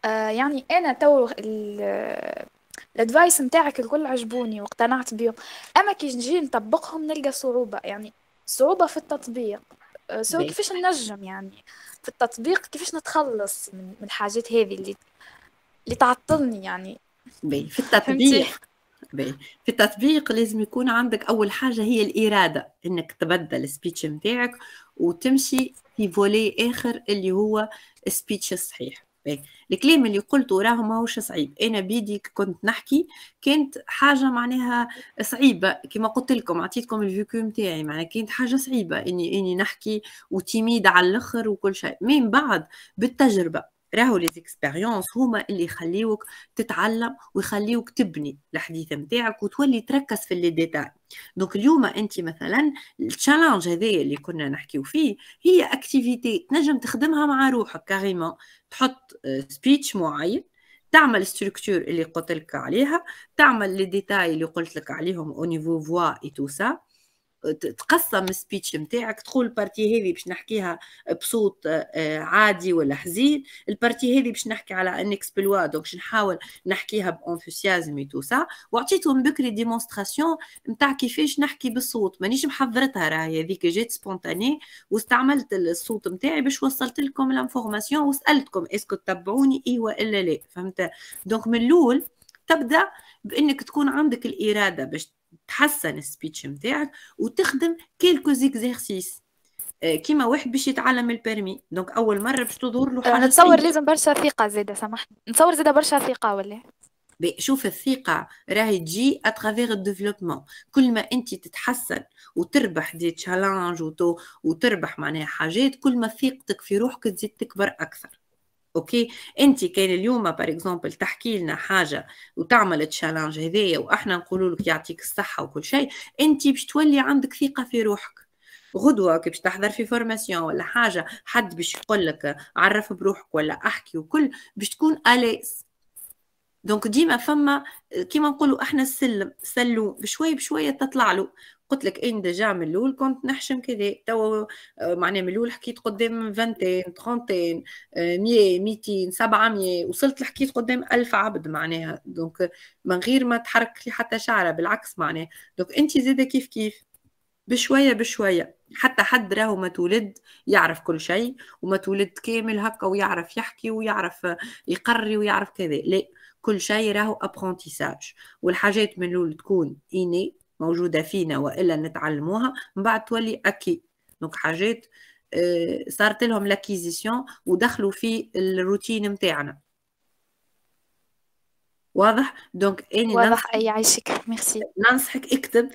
أه يعني انا تو ال... الادفايس نتاعك الكل عجبوني واقتنعت بيهم اما كي نجي نطبقهم نلقى صعوبه يعني صعوبه في التطبيق آه، سو كيفاش ننجم يعني في التطبيق كيفاش نتخلص من الحاجات هذه اللي اللي تعطلني يعني بي. في التطبيق بي. في التطبيق لازم يكون عندك اول حاجه هي الاراده انك تبدل السبيتش نتاعك وتمشي في فولي اخر اللي هو السبيتش الصحيح بي. الكلام اللي قلته راه ماهوش صعيب انا بيدي كنت نحكي كانت حاجه معناها صعيبه كما قلت لكم عطيتكم الفيكو نتاعي معناها كانت حاجه صعيبه اني اني نحكي وتيميد على الاخر وكل شيء من بعد بالتجربه راهو زيكسبيريونس هما اللي يخليوك تتعلم ويخليوك تبني الحديث نتاعك وتولي تركز في لي ديتاي دونك اليوم انت مثلا التشالنج هذايا اللي كنا نحكيو فيه هي اكتيفيتي تنجم تخدمها مع روحك كاريمون تحط سبيتش آه، معين تعمل ستركتور اللي قلت لك عليها تعمل لي ديتاي اللي قلت لك عليهم او نيفو فوا اي تو سا تقسم السبيتش نتاعك تقول البارتي هذه باش نحكيها بصوت آه، عادي ولا حزين البارتي هذه باش نحكي على ان اكسبلوا دونك باش نحاول نحكيها بانفوسيازم تو سا وعطيتهم بكري ديمونستراسيون نتاع كيفاش نحكي بالصوت مانيش محضرتها راهي هذيك جات سبونتاني واستعملت الصوت نتاعي باش وصلت لكم لانفورماسيون وسالتكم اسكو تتبعوني اي والا لا فهمت دونك من الاول تبدا بانك تكون عندك الاراده باش تحسن السبيتش نتاعك وتخدم كيلكو زيكزيرسيس آه، كيما واحد باش يتعلم البيرمي دونك اول مره باش تظهر له حاجه نتصور لازم برشا ثقه زاده سامحني نتصور زاده برشا ثقه ولا شوف الثقة راهي تجي اترافيغ الديفلوبمون كل ما انت تتحسن وتربح دي تشالنج وتربح معناها حاجات كل ما ثقتك في روحك تزيد تكبر اكثر اوكي انت كان اليوم بار اكزومبل تحكي لنا حاجه وتعمل تشالنج هذايا واحنا نقول لك يعطيك الصحه وكل شيء انت باش تولي عندك ثقه في روحك غدوه كي باش تحضر في فورماسيون ولا حاجه حد باش يقول لك عرف بروحك ولا احكي وكل باش تكون اليس دونك ديما فما كيما نقولوا احنا السلم سلو بشوي بشويه تطلع له قلت لك انا إيه، ديجا من الاول كنت نحشم كذا توا آه، معناها من الاول حكيت قدام 20 30 100 200 700 وصلت لحكيت قدام 1000 عبد معناها دونك من غير ما تحرك لي حتى شعره بالعكس معناها دونك انت زاده كيف كيف بشويه بشويه حتى حد راهو ما تولد يعرف كل شيء وما تولد كامل هكا ويعرف يحكي ويعرف يقري ويعرف كذا لا كل شيء راهو ابرونتيساج والحاجات من الاول تكون اني موجوده فينا والا نتعلموها من بعد تولي اكي دونك حاجات آه، صارت لهم لاكيزيسيون ودخلوا في الروتين نتاعنا واضح دونك اني واضح اي عايشك ميرسي ننصحك اكتب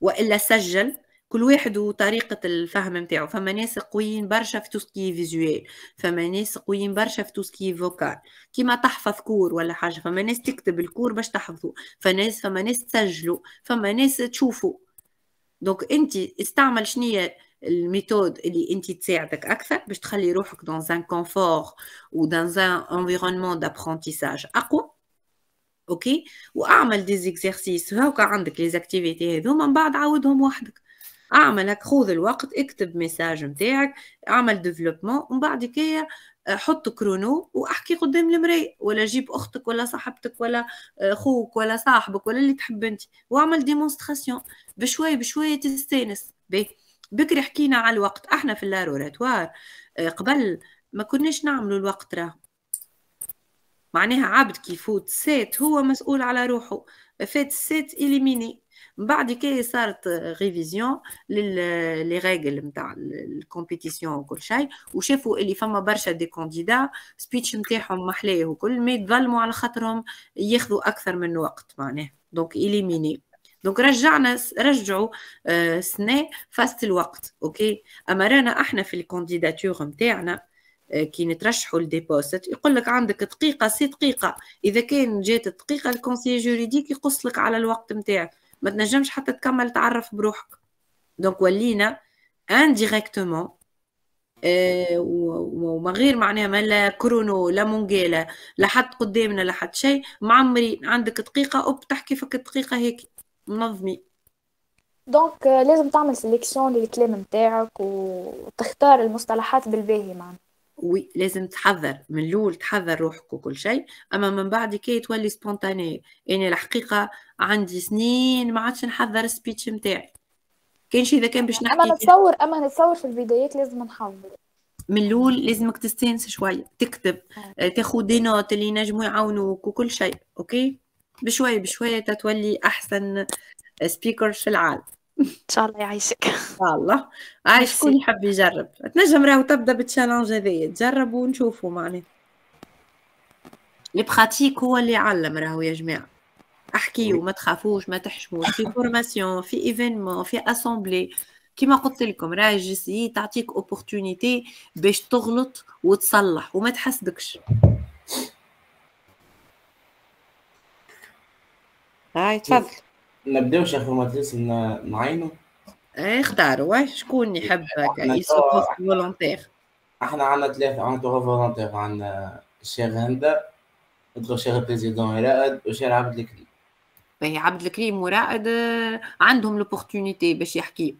والا سجل كل واحد وطريقة الفهم نتاعو فما ناس قويين برشا في توسكي فيزوال فما ناس قويين برشا في توسكي فوكال كيما تحفظ كور ولا حاجة فما ناس تكتب الكور باش تحفظو فناس فما ناس تسجلو فما ناس تشوفو دونك انت استعمل شنية الميثود اللي انت تساعدك اكثر باش تخلي روحك دون ان كونفور دون ان انفيرونمون دابرونتيساج اقوى اوكي واعمل دي زيكسيرسيس هاكا عندك لي زيكتيفيتي هذوما من بعد عاودهم وحدك اعملك خذ الوقت اكتب مساج نتاعك اعمل ديفلوبمون ومن بعد كي آه، حط كرونو واحكي قدام المراية ولا جيب اختك ولا صاحبتك ولا آه، خوك ولا صاحبك ولا اللي تحب انت واعمل ديمونستراسيون بشوي بشوي تستانس بيه بكري حكينا على الوقت احنا في اللاروراتوار آه، قبل ما كناش نعملوا الوقت راه معناها عبد كيفوت سيت هو مسؤول على روحه فات سيت إليميني من بعد كي صارت ريفيزيون لي ريغل نتاع الكومبيتيسيون وكل شيء وشافوا اللي فما برشا دي كونديدا سبيتش نتاعهم محلاه وكل ما يتظلموا على خاطرهم ياخذوا اكثر من وقت معناه دونك اليميني دونك رجعنا رجعوا آه، سنة فاست الوقت اوكي اما رانا احنا في الكونديداتور نتاعنا آه، كي نترشحوا لدي بوست يقول لك عندك دقيقة سي دقيقة إذا كان جات دقيقة الكونسي جوريديك يقص لك على الوقت نتاعك ما تنجمش حتى تكمل تعرف بروحك دونك ولينا انديريكتومون آه وما غير معناها ما لا كرونو لا مونجيلا لا حد قدامنا لا حد شيء معمرين عندك دقيقة أوب تحكي فك دقيقة هيك منظمين دونك euh، لازم تعمل سيليكسيون للكلام نتاعك وتختار المصطلحات بالباهي معناها ولازم تحذر من الاول تحذر روحك وكل شيء اما من بعد كي تولي سبونتاني يعني الحقيقه عندي سنين ما عادش نحذر السبيتش نتاعي شي اذا كان باش نحكي اما نتصور اما نتصور في البدايات لازم نحضر من الاول لازمك تستانس شويه تكتب آه. تاخذ دي نوت اللي نجموا يعاونوك وكل شيء اوكي بشويه بشويه تتولي احسن سبيكر في العالم ان شاء الله يعيشك ان شاء الله عايش شكون يحب يجرب تنجم راهو تبدا بالتشالنج هذايا تجرب ونشوفوا معناها البراتيك هو اللي يعلم راهو يا جماعه احكيوا ما تخافوش ما تحشموش في فورماسيون في ايفينمون في اسامبلي كيما قلت لكم راه الجسي تعطيك اوبورتونيتي باش تغلط وتصلح وما تحسدكش هاي تفضل ما بداوش انفورماتيزم نعينو إيه، اختاروا واش شكون يحب هكا يسوق فولونتير احنا عندنا ثلاثة عندنا ثلاثة فولونتير عندنا الشيخ هندا الشيخ بريزيدون رائد والشيخ عبد الكريم باهي عبد الكريم ورائد آه، عندهم لوبورتونيتي باش يحكي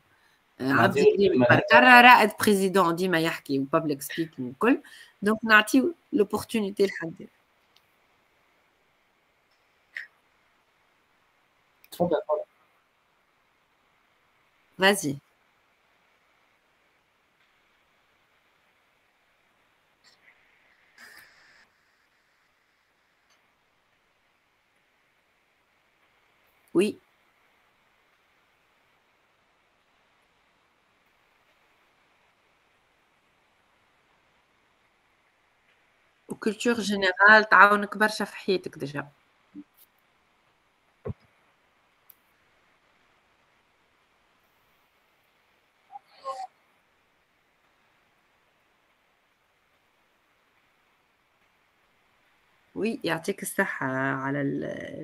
آه، عبد الكريم رائد بريزيدون ديما يحكي وبابليك سبيكينغ والكل دونك نعطيو لوبورتونيتي لحد اتفضل اتفضل vas-y Oui. وكلتور جينيرال تعاونك برشا في حياتك ديجا ويعطيك الصحة euh, على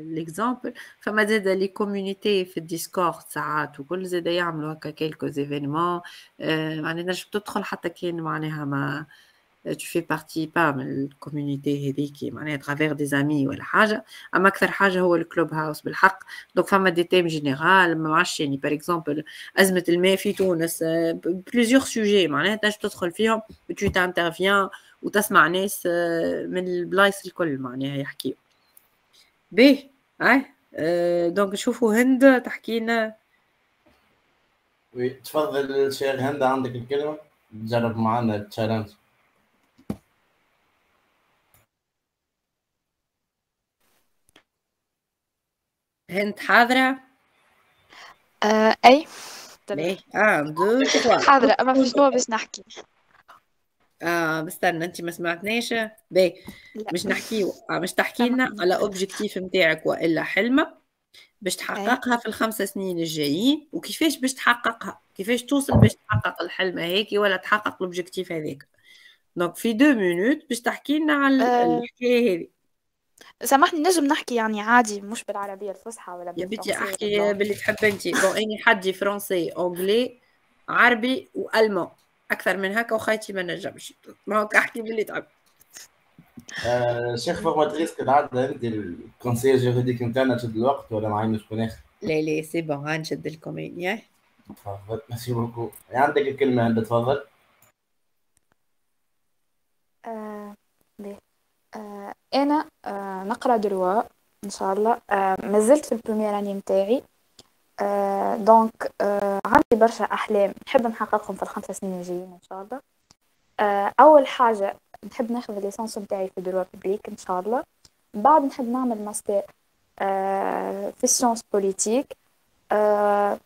ليكزامبل فما زاد لي كوميونيتي في الديسكورد ساعات وكل زاد يعملوا هكا كيلكو زيفينمون آه، معناها نجم تدخل حتى كان معناها ما آه، tu fais partie pas من الكوميونيتي هذيك معناها ترافير دي زامي ولا حاجه اما اكثر حاجه هو الكلوب هاوس بالحق دونك فما دي تيم جينيرال ما عرفتش يعني باغ اكزومبل ازمه الماء في تونس آه، بليزيور سوجي معناها تنجم تدخل tu t'interviens وتسمع ناس آه، من البلايص الكل معناها يحكيو بي اه دونك نشوفوا هند تحكي لنا وي تفضل شيخ هند عندك الكلمه جرب معنا التشالنج هند حاضرة؟ آه، أي تمام. اه حاضرة أما فيش شنو باش نحكي؟ آه بستنى انت ما سمعتنيش بي مش نحكي آه، مش تحكي لنا على اوبجيكتيف نتاعك والا حلمك باش تحققها في الخمسة سنين الجايين وكيفاش باش تحققها كيفاش توصل باش تحقق الحلم هيك ولا تحقق الاوبجيكتيف هذاك دونك في دو مينوت باش تحكي لنا على آه. الحكايه هذه سامحني نجم نحكي يعني عادي مش بالعربية الفصحى ولا بالفرنسية يا بنتي احكي باللي تحب انت بون اني حدي فرنسي اونجلي عربي والمان اكثر من هكا وخايتي ما نجمش ما هو احكي باللي تعب آه، شيخ فورماتريس كان عندها انت الكونسيير جوريديك نتاعنا تشد الوقت ولا معايا شكون اخر؟ لا لا سي بون نشد لكم يا تفضل ميرسي يعني بوكو عندك الكلمة هند تفضل آه، آه، أنا نقرا دروا إن شاء الله مازلت في البريمير أني متاعي آه، دونك آه عندي برشا احلام نحب نحققهم في الخمسة سنين الجايين ان شاء الله آه اول حاجه نحب ناخذ الليسانس نتاعي في دروا بوبليك ان شاء الله بعد نحب نعمل ماستر آه في السيونس بوليتيك آه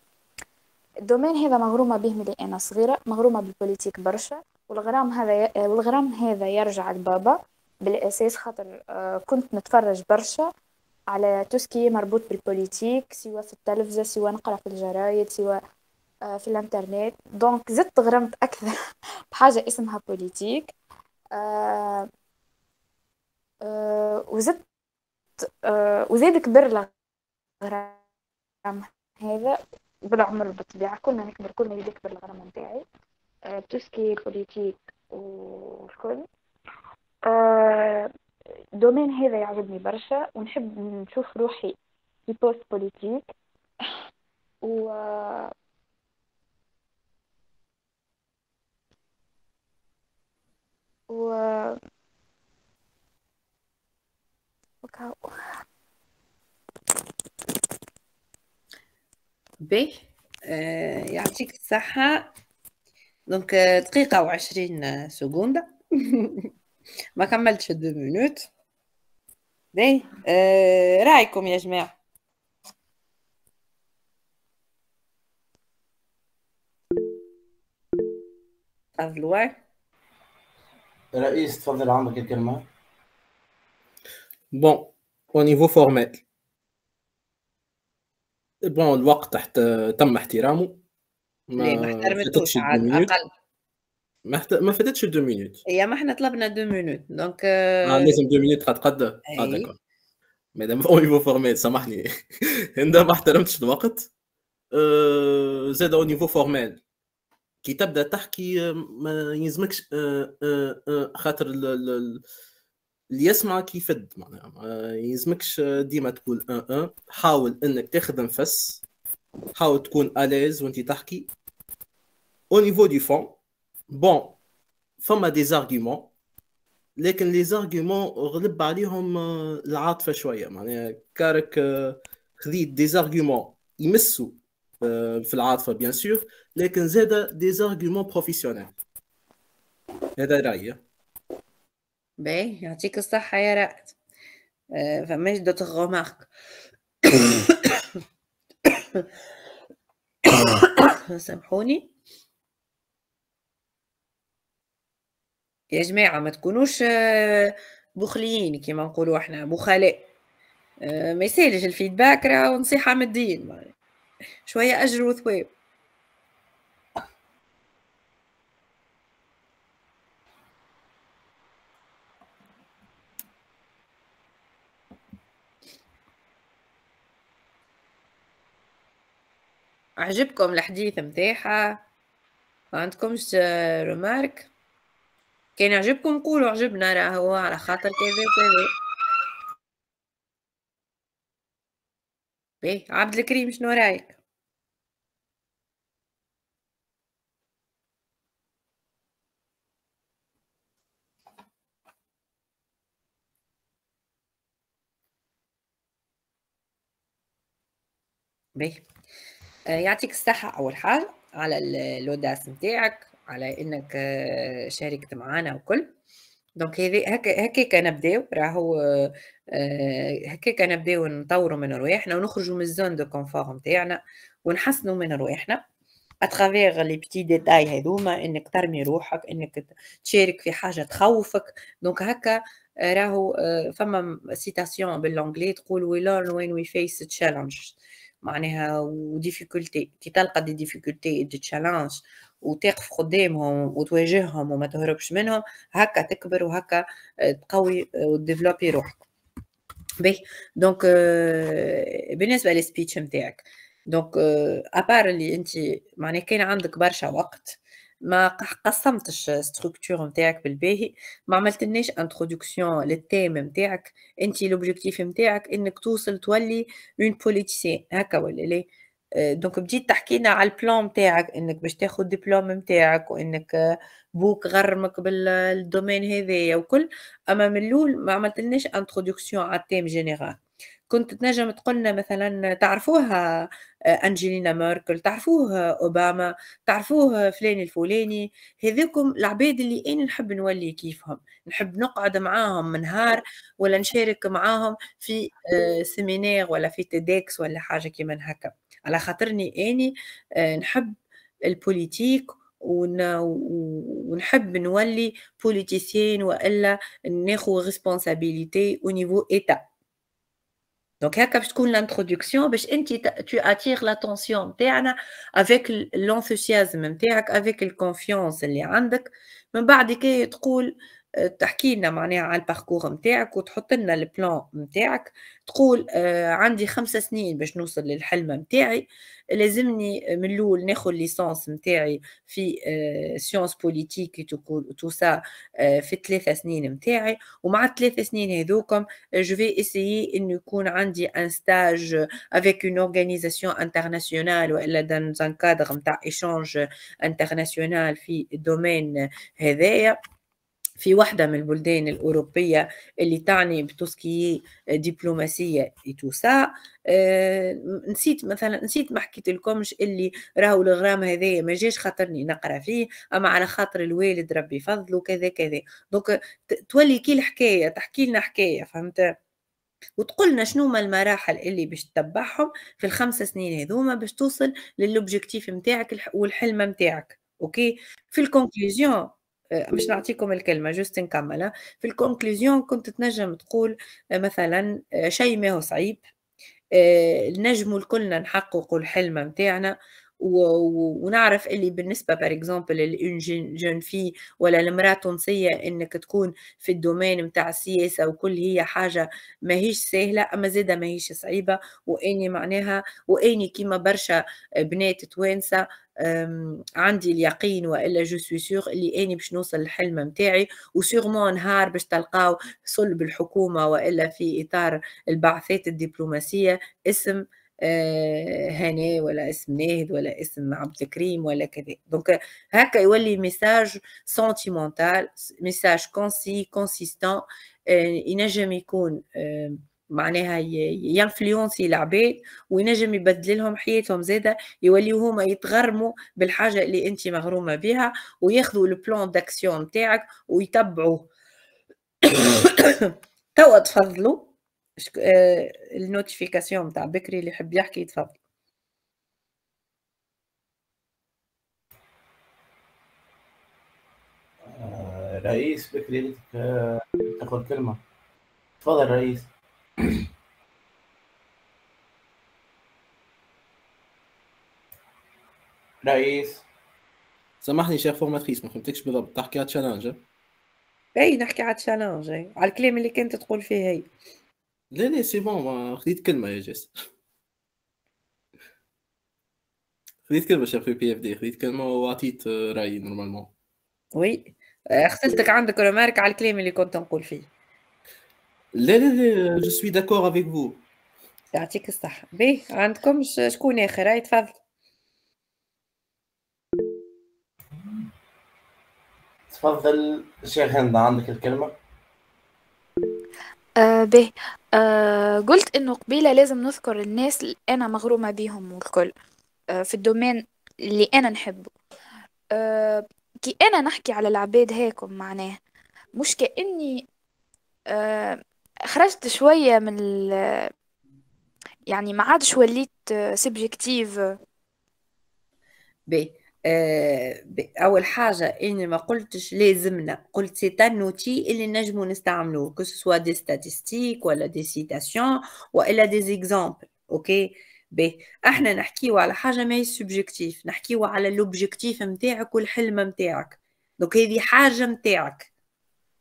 الدومين هذا مغرومة به ملي أنا صغيرة مغرومة بالبوليتيك برشا والغرام هذا آه، والغرام هذا يرجع لبابا بالأساس خاطر آه كنت نتفرج برشا على توسكي مربوط بالبوليتيك سواء في التلفزة سواء نقرا في الجرايد سواء آه، في الانترنت دونك زدت غرمت اكثر (laughs) بحاجه اسمها بوليتيك آه، آه، وزدت وزيد كبر الغرام هذا بالعمر بالطبيعة كلنا نكبر كلنا يزيد يكبر الغرام نتاعي توسكي بوليتيك والكل دومين هذا يعجبني برشا ونحب نشوف روحي في بوست بوليتيك و و بي آه يعطيك الصحة دونك دقيقة وعشرين سكوندة (laughs) ما كملتش دو مينوت دي آه رايكم يا جماعه تفضل رئيس تفضل عندك الكلمه بون او نيفو فورمال بون الوقت تحت تم احترامه ما, ما احترمتوش على الاقل ما حت... ما فاتتش دو مينوت هي ما حنا طلبنا دو مينوت دونك آه لازم دو مينوت تتقد اه داكور مدام او نيفو فورميل سامحني (laughs) انت ما احترمتش الوقت آه زاد او نيفو فورميل كي تبدا تحكي آه، ما يلزمكش آه، آه، خاطر اللي يسمع كيفد معناها ما يلزمكش ديما تقول ان ان حاول انك تاخذ نفس حاول تكون اليز وانت تحكي او نيفو دي فون بون فما دي زارغيومون لكن لي زارغيومون غلب عليهم آه، العاطفه شويه معناها كارك آه، خذيت دي زارغيومون يمسوا آه، في العاطفه بيان سور لكن زاد دي زارغيومون بروفيسيونيل هذا رايي باهي يعطيك الصحه يا رائد فماش دوت غومارك (coughs) سامحوني يا جماعة ما تكونوش آه، بخليين كما نقولوا احنا بخلاء آه، ما يسالش الفيدباك راه نصيحة من الدين شوية أجر وثواب عجبكم الحديث متاعها ما عندكمش رمارك آه، كان عجبكم قولوا عجبنا راه هو على خاطر كذا وكذا باهي عبد الكريم شنو رايك باهي يعطيك الصحة أول حاجة على اللوداس نتاعك على انك آه، شاركت معنا وكل دونك هذي هكا هكا نبداو راهو آه، هكا نبداو نطوروا من رواحنا ونخرجوا من الزون دو كونفور نتاعنا ونحسنوا من رواحنا اترافيغ لي بيتي ديتاي هذوما انك ترمي روحك انك تشارك في حاجه تخوفك دونك هكا آه، راهو فما سيتاسيون باللونجلي تقول وي لون وين وي فيس تشالنج معناها وديفيكولتي كي تلقى دي ديفيكولتي دي تشالنج وتقف قدامهم وتواجههم وما تهربش منهم هكا تكبر وهكا آه، تقوي آه، وتديفلوبي روحك باهي دونك آه، بالنسبه للسبيتش نتاعك دونك ابار اللي انت معناها كان عندك برشا وقت ما قسمتش ستركتور نتاعك بالباهي ما عملتلناش انتروداكسيون للتيم نتاعك انت لوبجيكتيف نتاعك انك توصل تولي اون بوليتيسيان هكا ولا ليه آه، دونك بديت تحكينا على البلان نتاعك انك باش تاخذ دبلوم نتاعك وانك آه، بوك غرمك بالدومين هذايا وكل اما من الاول ما عملتلناش انتروداكسيون على التيم جينيرال كنت تنجم تقولنا مثلا تعرفوها آه، انجلينا ميركل تعرفوه اوباما تعرفوه فلان الفلاني هذوكم العباد اللي انا نحب نولي كيفهم نحب نقعد معاهم من نهار ولا نشارك معاهم في سيمينير ولا في تيدكس ولا حاجه كيما هكا على خاطرني اني آه، نحب البوليتيك ونحب نولي بوليتيسيين والا ناخو ريسبونسابيلتي او نيفو ايتا دونك هكا باش تكون لانتروداكسيون باش انت تو اتير لاتونسيون نتاعنا افيك لونثوسيازم نتاعك افيك الكونفيونس اللي عندك من بعد كي تقول تحكي لنا معناها على الباركور نتاعك وتحط لنا البلان نتاعك تقول آه، عندي خمس سنين باش نوصل للحلم نتاعي لازمني من الاول ناخذ ليسونس نتاعي في سيونس بوليتيك تو سا في ثلاثة سنين نتاعي ومع الثلاث سنين هذوكم جو في اسيي انه يكون عندي ان ستاج افيك اون اورغانيزاسيون انترناسيونال والا دان ان كادر نتاع ايشانج انترناسيونال في الدومين هذايا في واحدة من البلدان الأوروبية اللي تعني بتوسكي دبلوماسية إتوسا أه نسيت مثلا نسيت ما حكيت لكمش اللي راهو الغرام هذايا ما جاش خاطرني نقرا فيه اما على خاطر الوالد ربي فضله كذا كذا دونك تولي كي الحكايه تحكي لنا حكايه فهمت وتقولنا شنو ما المراحل اللي باش تتبعهم في الخمس سنين هذوما باش توصل للوبجيكتيف نتاعك والحلم نتاعك اوكي في الكونكليزيون مش نعطيكم الكلمة جوست نكملها في الكونكلوزيون كنت تنجم تقول آه، مثلا آه، شيء ما هو صعيب آه، نجموا الكلنا نحقق الحلم متاعنا ونعرف اللي بالنسبه بار اكزومبل جون في ولا المراه تونسيه انك تكون في الدومين نتاع السياسه وكل هي حاجه ماهيش سهله اما زاده ماهيش صعيبه واني معناها واني كيما برشا بنات توانسه عندي اليقين والا جو سوي سيغ اللي اني باش نوصل للحلم نتاعي وسيغمون نهار باش تلقاو صلب الحكومه والا في اطار البعثات الدبلوماسيه اسم آه، هنا ولا اسم ناهد ولا اسم عبد الكريم ولا كذا دونك هكا يولي ميساج سنتيمونتال ميساج كونسي كونسيستون آه، ينجم يكون آه، معناها ينفلونسي العباد وينجم يبدل لهم حياتهم زادا يوليو هما يتغرموا بالحاجه اللي انت مغرومه بها وياخذوا البلان داكسيون تاعك ويتبعوه (coughs) توا تفضلوا آه، النوتيفيكاسيون تاع بكري اللي يحب يحكي يتفضل آه، رئيس بكري آه، تاخذ كلمه تفضل رئيس (coughs) رئيس سامحني شيخ فور ما ما فهمتكش بالضبط تحكي على تشالنج اي نحكي على تشالنج على الكلام اللي كنت تقول فيه هي لا لا سي بون خديت كلمه يا جيس خديت كلمه شيخ في بي اف دي خديت كلمه وعطيت رايي نورمالمون وي آه، خسرتك عندك رومارك على الكلام اللي كنت نقول فيه لا لا لا جو سوي داكور افيك فو يعطيك الصحة باهي عندكم شكون آخر هاي تفضل تفضل شيخ هند عندك الكلمة آه به آه قلت انه قبيله لازم نذكر الناس اللي انا مغرومه بيهم والكل آه في الدومين اللي انا نحبه آه كي انا نحكي على العباد هاكم معناه مش كاني آه خرجت شوية من ال... يعني ما عادش وليت سبجكتيف بي. أه بي اول حاجه اني ما قلتش لازمنا قلت سي ان اللي نجمو نستعملوه كسوا دي ستاتيستيك ولا دي سيتاسيون والا دي زيكزامبل اوكي بي. احنا نحكيو على حاجه ما سوبجيكتيف نحكيو على لوبجيكتيف نتاعك والحلم نتاعك دوك هذه حاجه نتاعك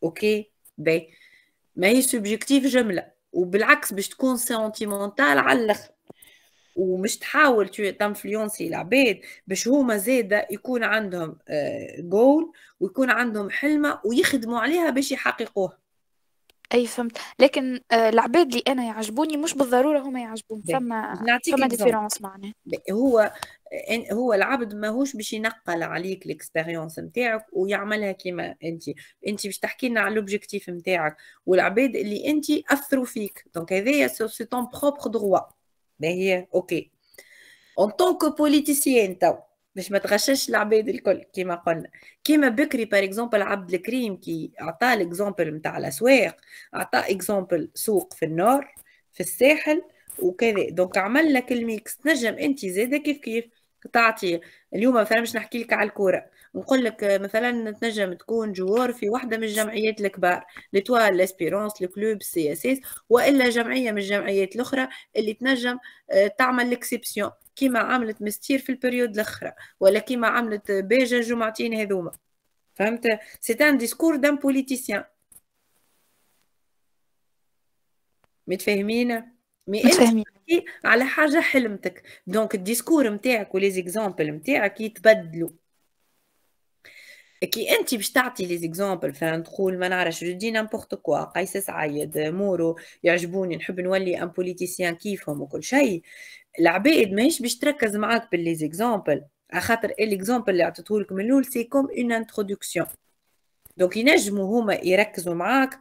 اوكي باهي ما هي سوبجيكتيف جمله وبالعكس باش تكون سنتيمونتال على الاخر ومش تحاول تنفلونسي العباد باش هما زادة يكون عندهم جول آه، ويكون عندهم حلمة ويخدموا عليها باش يحققوها اي فهمت لكن آه، العباد اللي انا يعجبوني مش بالضروره هما يعجبون فما نعطيك فما ديفيرونس معناها هو هو العبد ماهوش باش ينقل عليك الاكسبيريونس نتاعك ويعملها كيما انت انت باش تحكي لنا على الاوبجيكتيف نتاعك والعباد اللي انت اثروا فيك دونك هذايا سي تون بروبر دروا باهي اوكي اون طونك بوليتيسيان تو باش ما تغشش العباد الكل كيما قلنا كيما بكري بار اكزومبل عبد الكريم كي عطى ليكزومبل نتاع الاسواق عطى اكزومبل سوق في النار في الساحل وكذا دونك عمل لك الميكس تنجم انت زاده كيف كيف تعطي اليوم مثلا باش نحكي لك على الكوره نقول لك مثلا تنجم تكون جوار في واحدة من الجمعيات الكبار لتوال لاسبيرونس لكلوب سي اس اس والا جمعية من الجمعيات الاخرى اللي تنجم آه، تعمل ليكسيبسيون كيما عملت مستير في البريود الاخرى ولا كيما عملت بيجا الجمعتين هذوما فهمت سي ان ديسكور دان بوليتيسيان متفاهمين مي انت على حاجه حلمتك دونك الديسكور نتاعك وليزيكزامبل نتاعك يتبدلوا كي انت باش تعطي لي زيكزامبل مثلا تقول ما نعرفش جو دي نامبورت كوا قيس سعيد مورو يعجبوني نحب نولي ان بوليتيسيان كيفهم وكل شيء العباد ماهيش باش تركز معاك باللي على خاطر الاكزامبل اللي عطيته من الاول سي كوم اون انتروداكسيون دونك ينجموا هما يركزوا معاك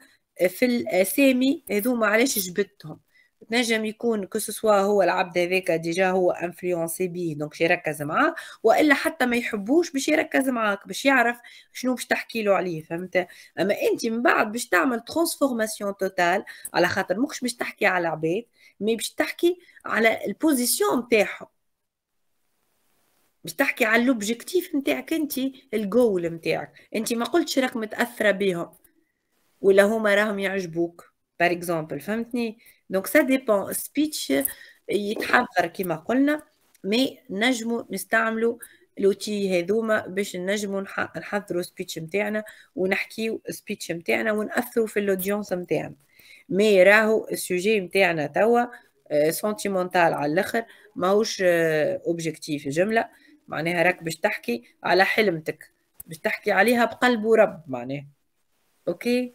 في الاسامي هذوما علاش جبتهم تنجم يكون كسوا هو العبد هذاك ديجا هو انفلونسي بيه دونك يركز معاه والا حتى ما يحبوش باش يركز معاك باش يعرف شنو باش تحكي له عليه فهمت اما انت من بعد باش تعمل ترانسفورماسيون توتال على خاطر مكش باش تحكي على العباد مي باش تحكي على البوزيسيون نتاعهم باش تحكي على الاوبجيكتيف نتاعك انت الجول نتاعك انت ما قلتش راك متاثره بيهم ولا هما راهم يعجبوك باغ اكزومبل فهمتني دونك سا ديبون سبيتش يتحضر كيما قلنا مي نجمو نستعملو لوتي هذوما باش نجمو نحضرو سبيتش نتاعنا ونحكيو سبيتش نتاعنا ونأثرو في الاودينس نتاعنا مي راهو السوجي نتاعنا توا سونتيمونتال آه، على الاخر ماهوش اوبجيكتيف آه، جمله معناها راك باش تحكي على حلمتك باش تحكي عليها بقلب ورب معناها اوكي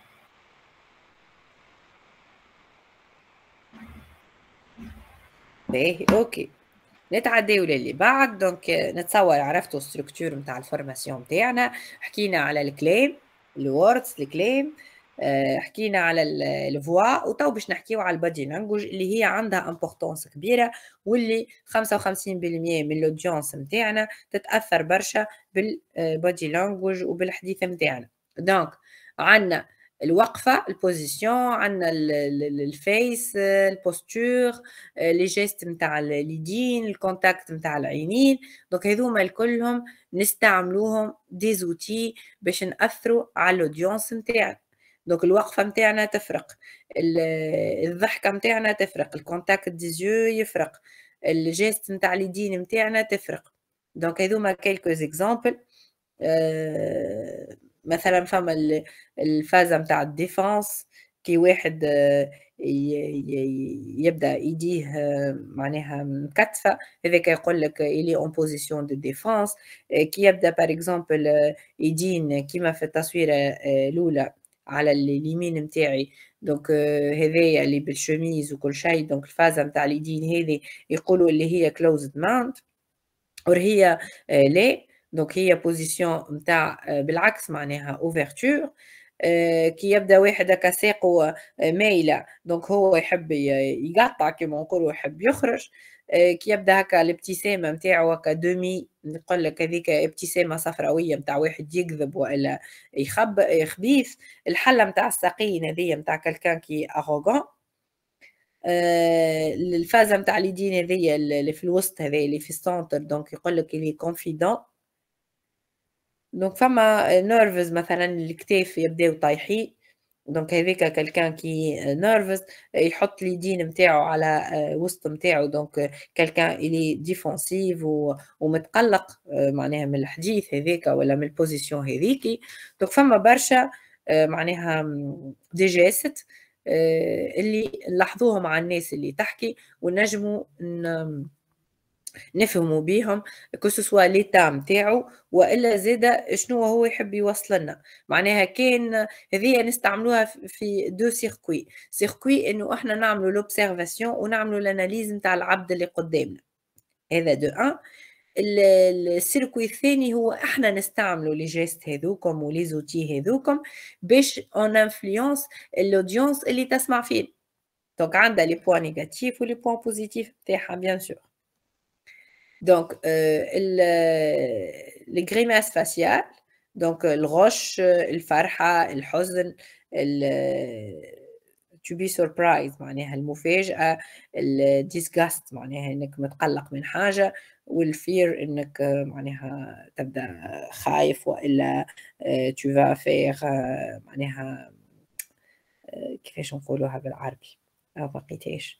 باهي اوكي نتعداو للي بعد دونك نتصور عرفتوا الستركتور نتاع الفورماسيون نتاعنا حكينا على الكلام الوردز الكلام آه، حكينا على الفوا وتو باش نحكيو على البادي لانجوج اللي هي عندها امبورطونس كبيره واللي 55% من الاودينس نتاعنا تتاثر برشا بالبادي آه، لانجوج وبالحديث نتاعنا دونك عندنا الوقفه البوزيسيون عندنا الفيس البوستور لي جيست نتاع اليدين الكونتاكت نتاع العينين دونك هذوما الكلهم نستعملوهم دي زوتي باش ناثروا على الاودينس نتاعنا دونك الوقفه نتاعنا تفرق الضحكه نتاعنا تفرق الكونتاكت ديزيو يفرق الجيست نتاع اليدين نتاعنا تفرق دونك هذوما كيلكو زيكزامبل أه مثلا فما الفازه متاع الديفانس كي واحد آه، يبدا ايديه آه، معناها مكتفه هذاك يقول لك الي اون بوزيسيون دو ديفونس كي يبدا بار اكزومبل آه، يدين كيما في التصويره الاولى على اليمين نتاعي دونك هذايا اللي بالشميز وكل شيء دونك الفازه نتاع اليدين هذه يقولوا اللي هي كلوزد ماونت وهي هي لا دونك هي بوزيسيون نتاع آه، بالعكس معناها اوفرتور آه، كي يبدا واحد هكا ساقو آه، مايله دونك هو يحب يقطع كيما نقولوا يحب يخرج كي يبدا هكا الابتسامه نتاعو هكا دومي نقول لك هذيك ابتسامه صفراويه نتاع واحد يكذب والا يخب خبيث الحله نتاع الساقين هذيا نتاع كلكان كي اروغون الفازه نتاع اليدين هذيا اللي في الوسط هذيا اللي في السونتر دونك يقول لك اللي كونفيدون دونك فما نيرفز مثلا الكتاف يبداو طايحين دونك هذيك كالكان كي نيرفز يحط اليدين نتاعو على وسط نتاعو دونك كالكان اللي ديفونسيف ومتقلق معناها من الحديث هذيك ولا من البوزيسيون هذيكي دونك فما برشا euh, معناها دي جيست euh, اللي نلاحظوهم على الناس اللي تحكي ونجموا نفهموا بيهم كوسوا لي تام تاعو والا زاده شنو هو يحب يوصل لنا معناها كان هذه نستعملوها في دو سيركوي سيركوي انه احنا نعملوا لوبسيرفاسيون ونعملوا الاناليز نتاع العبد اللي قدامنا هذا دو ان السيركوي الثاني هو احنا نستعملوا لي جيست هذوكم ولي زوتي هذوكم باش اون انفلونس الاودينس اللي تسمع فيه دونك عندها لي بوان نيجاتيف ولي بوان بوزيتيف تاعها بيان سور Donc, euh, le, euh, les grimaces faciales, donc الغش, الفرحة, الحزن, to be surprised معناها المفاجأة الديسغاست معناها انك متقلق من حاجة والفير انك آه، معناها تبدا خايف والا آه، tu vas faire آه، معناها كيفاش نقولوها بالعربي ما بقيتاش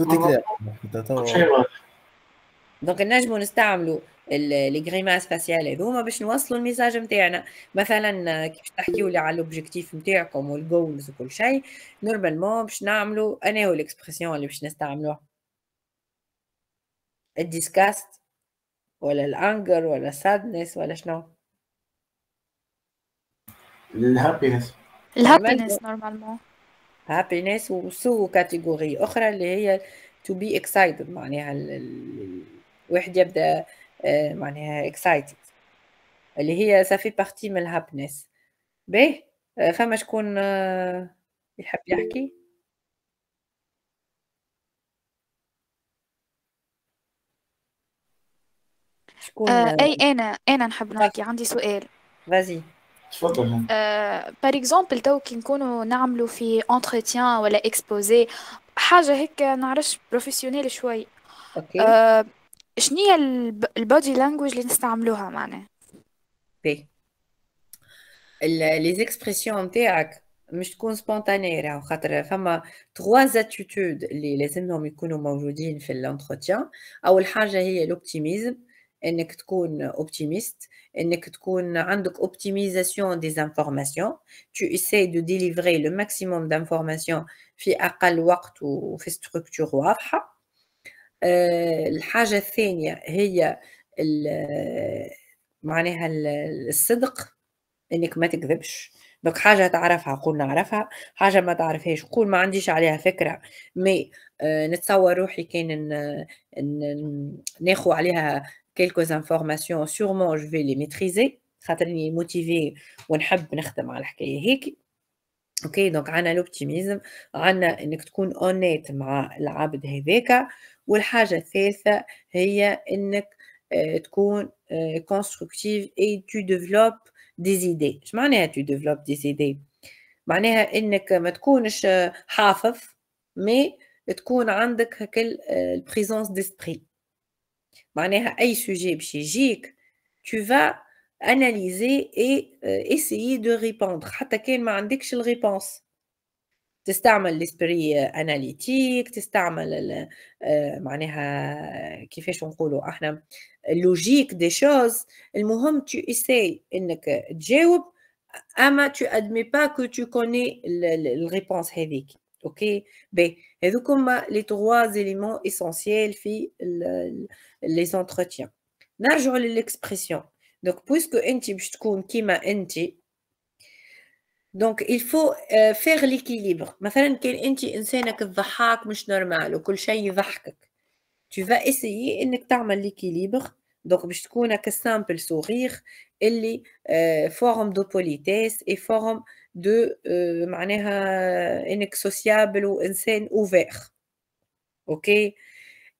Tout est clair. دونك نجموا نستعملوا لي فاسيال هذوما باش نوصلوا الميساج نتاعنا مثلا كي باش تحكيوا لي على الاوبجيكتيف نتاعكم والجولز وكل شيء نورمالمون باش نعملوا انا هو الاكسبرسيون اللي باش نستعملوها الديسكاست ولا الانجر ولا السادنس ولا شنو الهابينس الهابينس نورمالمون happiness وسو كاتيجوري أخرى اللي هي to be excited معناها الواحد يبدأ آه، معناها excited اللي هي سافي بارتي من الهابنس باهي آه، فما شكون آه، يحب يحكي شكون اي انا انا نحب نحكي عندي سؤال فازي تفضل بار اكزومبل تو كي نكونوا نعملوا في اونترتيان ولا اكسبوزي حاجه هيك نعرفش بروفيسيونيل شوي اوكي أه شنو البادي لانجويج اللي نستعملوها معنا بي لي زيكسبرسيون نتاعك مش تكون سبونتانية راه خاطر فما تغوا اتيتود اللي لازمهم يكونوا موجودين في الانتروتيان اول حاجه هي الاوبتيميزم انك تكون اوبتيميست انك تكون عندك اوبتيميزاسيون دي زانفورماسيون tu essaies de délivrer le maximum d'informations في اقل وقت وفي ستركتور واضحه آه، الحاجه الثانيه هي معناها الصدق انك ما تكذبش دونك حاجه تعرفها قول نعرفها حاجه ما تعرفهاش قول ما عنديش عليها فكره مي آه، نتصور روحي كان ناخو عليها quelques informations sûrement je vais les maîtriser خاطرني موتيفي ونحب نخدم على الحكايه هيك اوكي دونك عندنا الاوبتيميزم عندنا انك تكون اونيت مع العبد هذاك والحاجه الثالثه هي انك آه، تكون كونستركتيف اي تو ديفلوب ديزيدي اش معناها تو ديفلوب ديزيدي معناها انك ما تكونش آه، حافظ مي تكون عندك هكا البريزونس ديسبري معناها اي سوجي باش يجيك tu vas analyser et euh, essayer de répondre حتى كان ما عندكش الريبونس تستعمل الاسبري اناليتيك euh, تستعمل euh, معناها كيفاش نقولوا احنا اللوجيك دي شوز المهم tu essay انك تجاوب اما tu admets pas que tu connais الريبونس هذيك اوكي بي Et donc, les trois éléments essentiels pour les entretiens. Nous l'expression. Donc, puisque qui m'a donc il faut euh, faire l'équilibre. Tu vas essayer de faire l'équilibre. Donc, je un simple sourire, et euh, forme de politesse et forme... دو معناها انك سوسيابل وانسان اوفير اوكي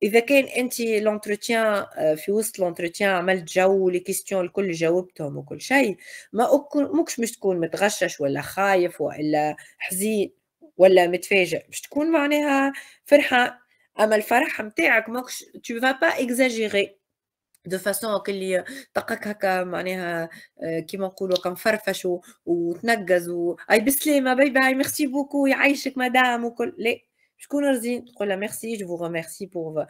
اذا كان انت لونتروتيان آه، في وسط لونتروتيان عملت جو لي كيستيون الكل جاوبتهم وكل شيء ما مكش مش تكون متغشش ولا خايف ولا حزين ولا متفاجئ باش تكون معناها فرحان اما الفرح نتاعك ماكش tu vas pas exagérer دو فاسون كلي طقك هكا معناها كيما نقولوا كنفرفش وتنقز و اي بالسلامه باي باي ميرسي بوكو يعيشك مدام وكل لا شكون رزين تقول لها ميرسي جو ريميرسي بور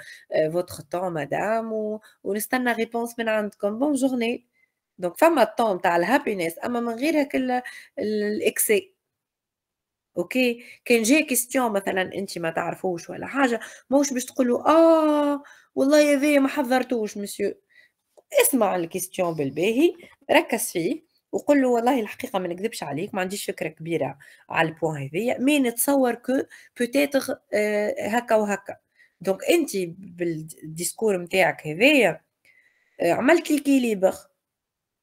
فوتر طون مدام و... ونستنى ريبونس من عندكم بون جورني دونك فما طون تاع الهابينس اما من غير هكا الاكسي اوكي كان جاي كيستيون مثلا انت ما تعرفوش ولا حاجه ماهوش باش تقولوا اه والله هذايا ما حضرتوش مسيو اسمع الكيستيون بالباهي ركز فيه وقول له والله الحقيقه ما نكذبش عليك ما عنديش فكره كبيره على البوان هذايا مي نتصور كو بوتيتر هكا وهكا دونك انت بالديسكور نتاعك هذايا آه، عملت لي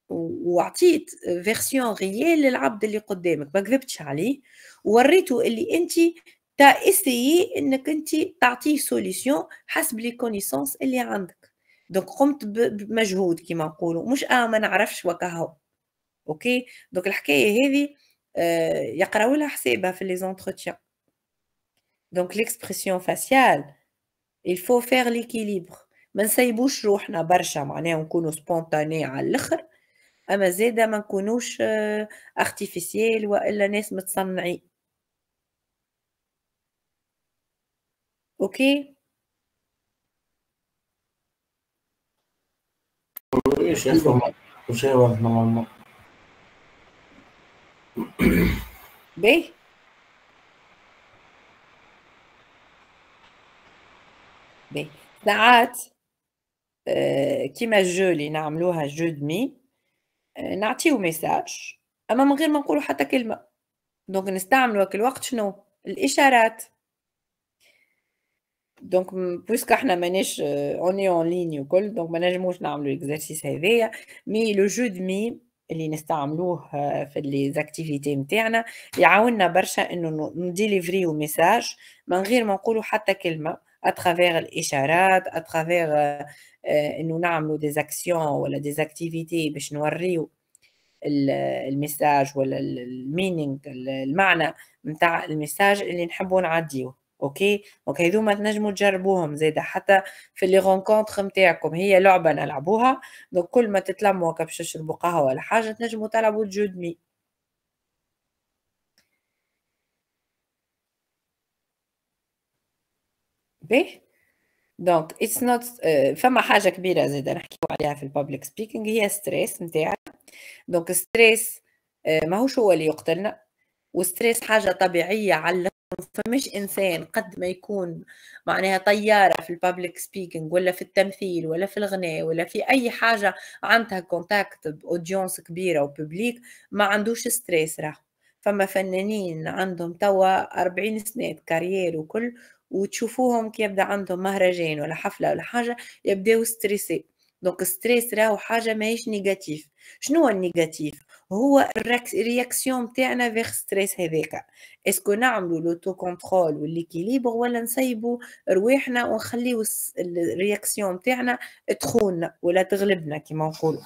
وعطيت فيرسيون ريال للعبد اللي قدامك ما كذبتش عليه ووريته اللي انت تا اسيي انك انت تعطيه سوليسيون حسب لي كونيسونس اللي عندك دونك قمت بمجهود كيما نقولوا مش اه ما نعرفش وكهو اوكي دونك الحكايه هذه آه يقراو لها حسابها في لي زونتروتيان دونك ليكسبرسيون فاسيال il faut faire l'équilibre ما نسيبوش روحنا برشا معناها نكونوا سبونتاني على الاخر اما زاده ما نكونوش ارتيفيسيال آه، والا ناس متصنعين اوكي بيه بيه ساعات آه، كيما جو اللي نعملوها جو دمي نعطيو ميساج اما من غير ما نقولوا حتى كلمه دونك نستعملوا كل الوقت شنو الاشارات دونك بويسك احنا ماناش اوني اون لين وكل دونك ما نجموش نعملوا الاكزرسيس هذايا مي لو جو دو اللي نستعملوه آه، في لي زاكتيفيتي نتاعنا يعاوننا برشا انه نديليفريو ميساج من غير ما نقولوا حتى كلمه اترافيغ الاشارات اترافيغ انه نعملوا دي زاكسيون ولا دي زاكتيفيتي باش نوريو الميساج ولا المينينغ المعنى نتاع الميساج اللي نحبوا نعديوه اوكي دونك هذوما تنجموا تجربوهم زاده حتى في لي رونكونتر نتاعكم هي لعبه نلعبوها دونك كل ما تتلموا كبش تشربوا قهوه ولا حاجه تنجموا تلعبوا جودمي دمي باهي دونك اتس نوت فما حاجه كبيره زيد نحكيو عليها في البابليك سبيكينغ هي ستريس نتاعنا دونك ستريس ماهوش هو اللي يقتلنا وستريس حاجه طبيعيه على فمش انسان قد ما يكون معناها طياره في البابليك سبيكينغ ولا في التمثيل ولا في الغناء ولا في اي حاجه عندها كونتاكت باودينس كبيره وببليك ما عندوش ستريس راه فما فنانين عندهم توا 40 سنه كارير وكل وتشوفوهم كي يبدا عندهم مهرجان ولا حفله ولا حاجه يبداو ستريسي دونك ستريس راهو حاجه ماهيش نيجاتيف شنو هو النيجاتيف هو الرياكسيون تاعنا فيغ ستريس هذاك اسكو نعملو تو كونترول والليكيليبر ولا نسيبو رواحنا ونخليو الرياكسيون تاعنا تخون ولا تغلبنا كيما نقولوا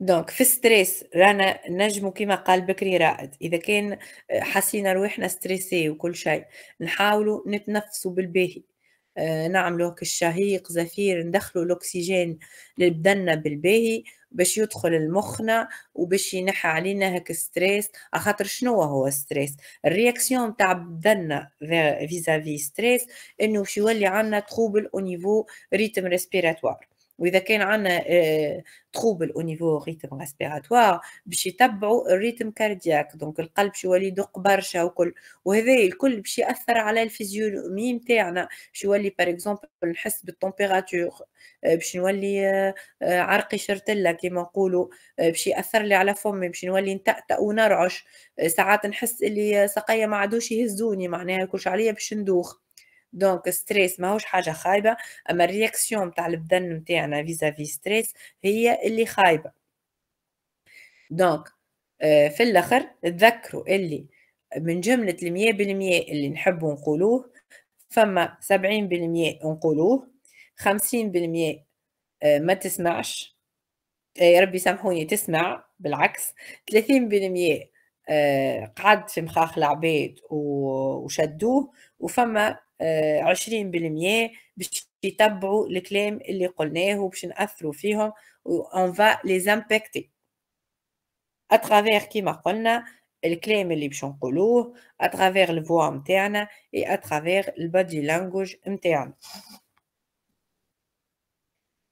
دونك في ستريس رانا نجمو كيما قال بكري رائد اذا كان آه، حسينا روحنا ستريسي وكل شيء نحاولوا نتنفسوا بالباهي آه، نعملوا هكا كالشهيق زفير ندخلوا الاكسجين لبدنا بالباهي باش يدخل المخنا وباش ينحى علينا هك ستريس خاطر شنو هو ستريس الرياكسيون تاع بدنا فيزافي ستريس انه باش يولي عندنا تروبل او نيفو ريتم ريسبيراتوار واذا كان عندنا تروبل او نيفو ريتم ريسبيراتوار باش يتبعوا الريتم كاردياك دونك القلب باش يولي يدق برشا وكل وهذا الكل باش ياثر على الفيزيولوجي نتاعنا باش يولي باغ اكزومبل نحس بالتمبيراتور آه، باش نولي آه، آه، عرقي شرتله كيما نقولوا باش ياثر لي على فمي باش نولي نتأتأ ونرعش ساعات نحس اللي سقايا ما عادوش يهزوني معناها كلش عليا باش ندوخ دونك ستريس ماهوش حاجه خايبه اما الرياكسيون تاع البدن نتاعنا فيزافي ستريس هي اللي خايبه دونك آه، في الاخر تذكروا اللي من جملة المية بالمية اللي نحبوا نقولوه فما سبعين بالمية نقولوه خمسين بالمية آه، ما تسمعش آه، يا ربي سامحوني تسمع بالعكس ثلاثين بالمية قعد في مخاخ العباد وشدوه وفما 20% آه، باش يتبعوا الكلام اللي قلناه وباش ناثروا فيهم اون فا لي امباكتي اترافير كيما قلنا الكلام اللي باش نقولوه اترافير الفوا نتاعنا اي اترافير البادي لانجوج نتاعنا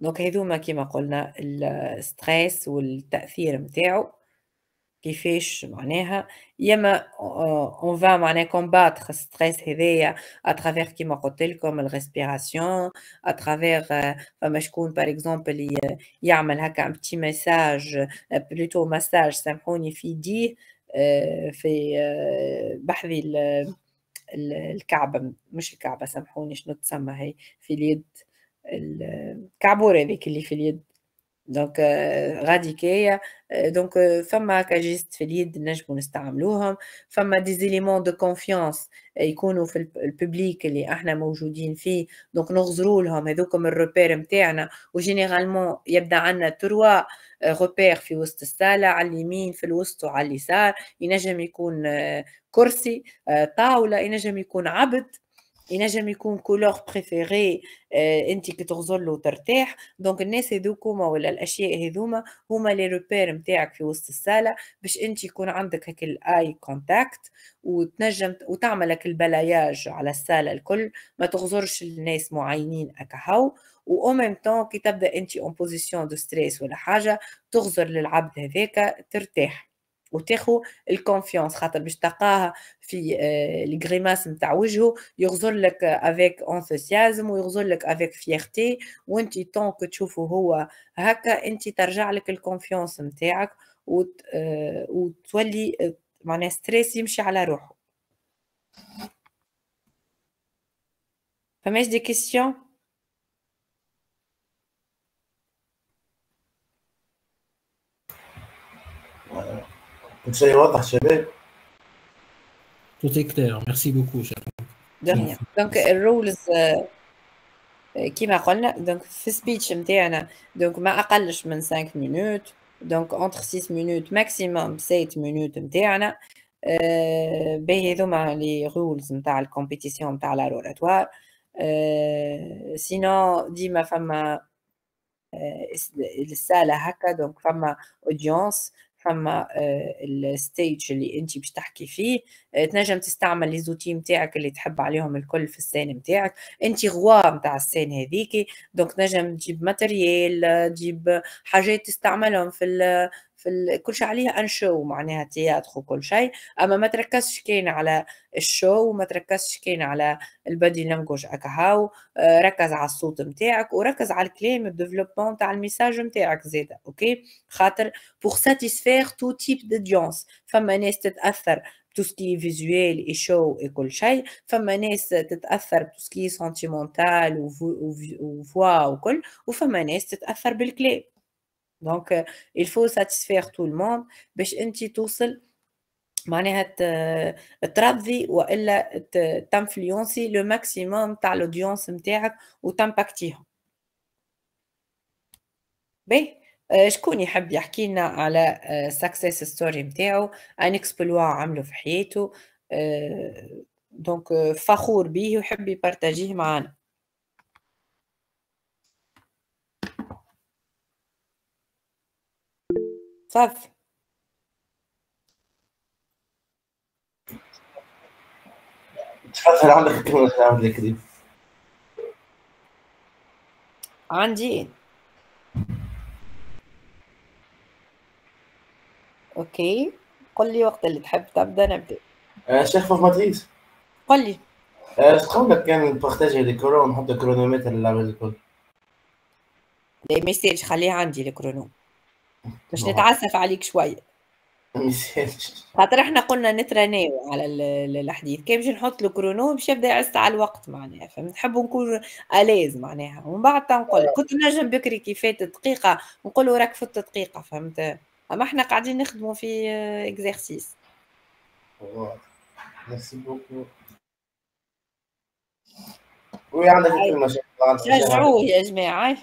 دونك هذوما كيما قلنا الستريس والتاثير نتاعو كيفاش معناها يما اون آه، فا آه، معناها كومباتر ستريس هذايا اترافيغ كيما قلت لكم الريسبيراسيون اترافيغ آه، فما شكون باغ اكزومبل يعمل هكا ان بتي مساج بلوتو مساج سامحوني في يديه في بحذي الكعبه مش الكعبه سامحوني شنو تسمى هي في اليد الكعبوره هذيك اللي في اليد دونك آه، غاديكايا آه، دونك آه، فما كاجيست في اليد نجمو نستعملوهم فما دي زيليمون دو كونفيونس يكونوا في الببليك اللي احنا موجودين فيه دونك نغزروا لهم هذوكم الروبير نتاعنا وجينيرالمون يبدا عندنا تروا روبير في وسط الساله على اليمين في الوسط وعلى اليسار ينجم يكون كرسي طاوله ينجم يكون عبد ينجم يكون كولور بريفيري انت كي تغزل له ترتاح دونك الناس هذوكم ولا الاشياء هذوما هما لي روبير نتاعك في وسط الصاله باش انت يكون عندك هكا الاي كونتاكت وتنجم وتعمل لك البلاياج على الصاله الكل ما تغزرش الناس معينين اكهو و او ميم طون كي تبدا انت اون بوزيسيون دو ستريس ولا حاجه تغزر للعبد هذاك ترتاح وتاخو الكونفيونس خاطر باش تلقاها في آه، الجريماس نتاع وجهه يغزر لك افيك انثوسيازم ويغزر لك افيك فيرتي وانت طون تشوفه هو هكا انت ترجع لك الكونفيونس نتاعك وت... آه، وتولي آه، معناها ستريس يمشي على روحه فماش دي كيستيون Donc ça ira par semaine. Tout est clair. Merci beaucoup, cher. De rien. Donc, euh, le rôle, euh, euh, qui m'a dit, donc, le speech, donc, ma pas 5 minutes. Donc, entre 6 minutes, maximum 7 minutes, euh, ben, il y a les rules de la compétition, de l'oratoire. Euh, sinon, dit ma femme, euh, ça, la haka, donc, femme audience, فما آه، الستيج اللي انت باش تحكي فيه آه، تنجم تستعمل لي زوتي نتاعك اللي تحب عليهم الكل في السين نتاعك انت غوا نتاع السين هذيك دونك نجم تجيب ماتريال تجيب حاجات تستعملهم في في كل شيء عليها ان شو معناها تياتر وكل شيء اما ما تركزش كاين على الشو وما تركزش كاين على البادي لانجوج هاو آه، ركز على الصوت نتاعك وركز على الكلام الديفلوبمون تاع الميساج نتاعك زيادة اوكي خاطر بوغ ساتيسفير تو تيب دوديونس فما ناس تتاثر tout ce qui est visuel et show et كل شيء فما ناس تتاثر tout ce qui est sentimental ou voix وكل وفما ناس تتاثر بالكلام دونك il faut satisfaire tout le monde باش انت توصل معناها ترضي والا تنفلونسي لو ماكسيموم تاع الاودينس نتاعك وتمباكتيهم بي آه، شكون يحب يحكي لنا على ساكسيس ستوري نتاعو ان اكسبلوا عملو في حياته آه، دونك آه، فخور بيه ويحب يبارتاجيه معانا استاذ تفضل عندك كلمة عندك كريم عندي اوكي قل لي وقت اللي تحب تبدا نبدا آه، شيخ مدريد قل لي شكون آه، لك كان بارتاجي الكورو ونحط الكرونومتر للعباد الكل لا ما خليه عندي الكرونومتر باش نتعسف نعم. عليك شويه (laughs) خاطر احنا قلنا نترناو على الحديث كي باش نحط له كرونو باش يبدا يعس على الوقت معناها فنحبوا نكون اليز معناها ومن بعد تنقول آه. كنت نجم بكري كي فات دقيقه نقول له راك فت دقيقه فهمت اما احنا قاعدين نخدموا في اكزرسيس ميرسي بوكو وي عندك كلمه شجعوه يا جماعه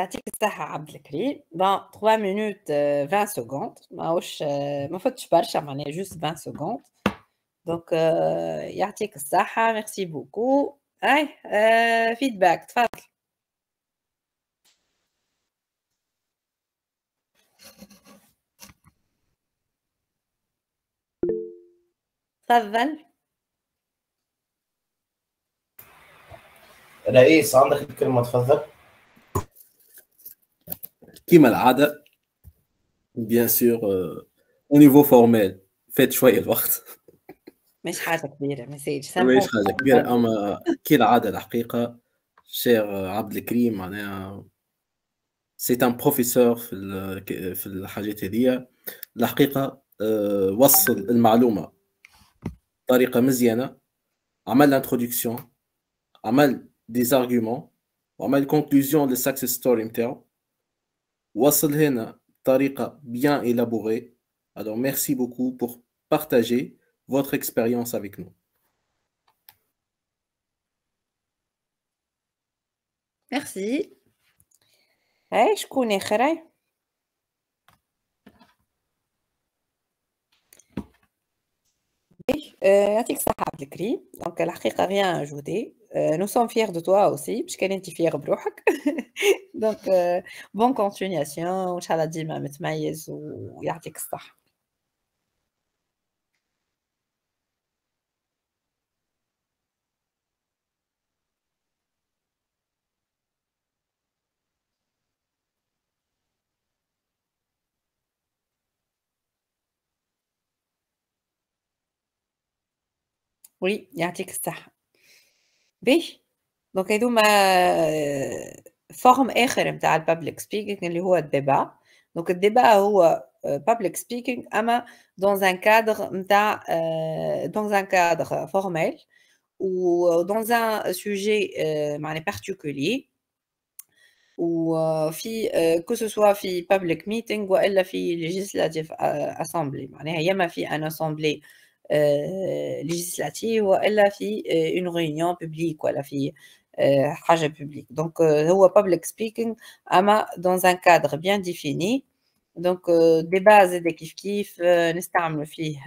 Merci Tiksaha Abdelkrim. Bon, 3 minutes 20 euh, secondes. Ah ouais, en fait tu parles juste 20 secondes. Donc euh, yatik saha, merci beaucoup. Hein, euh feedback, s'il te plaît. S'il te plaît. Le réquis, tu as dans ta كلمه تفضل. كيما العاده بيان سور او نيفو فورمال فات شويه الوقت مش حاجه كبيره سامحني (laughs) مش حاجه كبيره اما كالعاده الحقيقه شير عبد الكريم معناها سي ان بروفيسور في في الحاجات هذيا الحقيقه euh، وصل المعلومه بطريقه مزيانه عمل انتروداكسيون عمل دي زارغومون وعمل كونكلوزيون للسكسس ستوري نتاعو وصل هنا tariqa bien élaborée. Alors merci beaucoup pour partager votre expérience avec nous. Merci. Hey, je connais a été écrit. Donc, la الحقيقة rien ajouté. Euh, nous sommes fiers de toi aussi, puisque tu es fier de (laughs) Donc, euh, bonne continuation. Inch'Allah, Dima, متميز ويعطيك الصحة. Oui, يعطيك donc il y a une forme public speaking qui est le débat donc le débat est public speaking ama dans un cadre dans un cadre formel ou dans un sujet particulier, ou que ce soit un public meeting ou elle la législative assemblée il y a une assemblée euh, législative ou fait euh, une réunion publique ou un حاجة public Donc هو euh, public speaking ama dans un cadre bien défini. Donc des bases et des kif kif نستعملوا فيه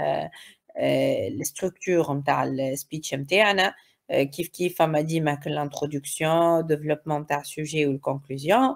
الستركتور speech. kif kiff kiff كيف dit, dit l'introduction, l'introduction développement تاع sujet ou conclusion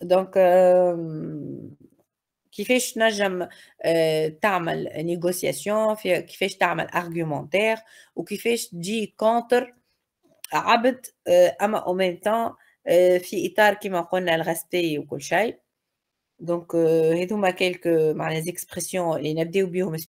Donc euh, qui fait je euh, négociation, qui fait argumentaire ou qui fait je dis contre, à euh, même temps, qui a qui m'a le à Donc, quelques les expressions, les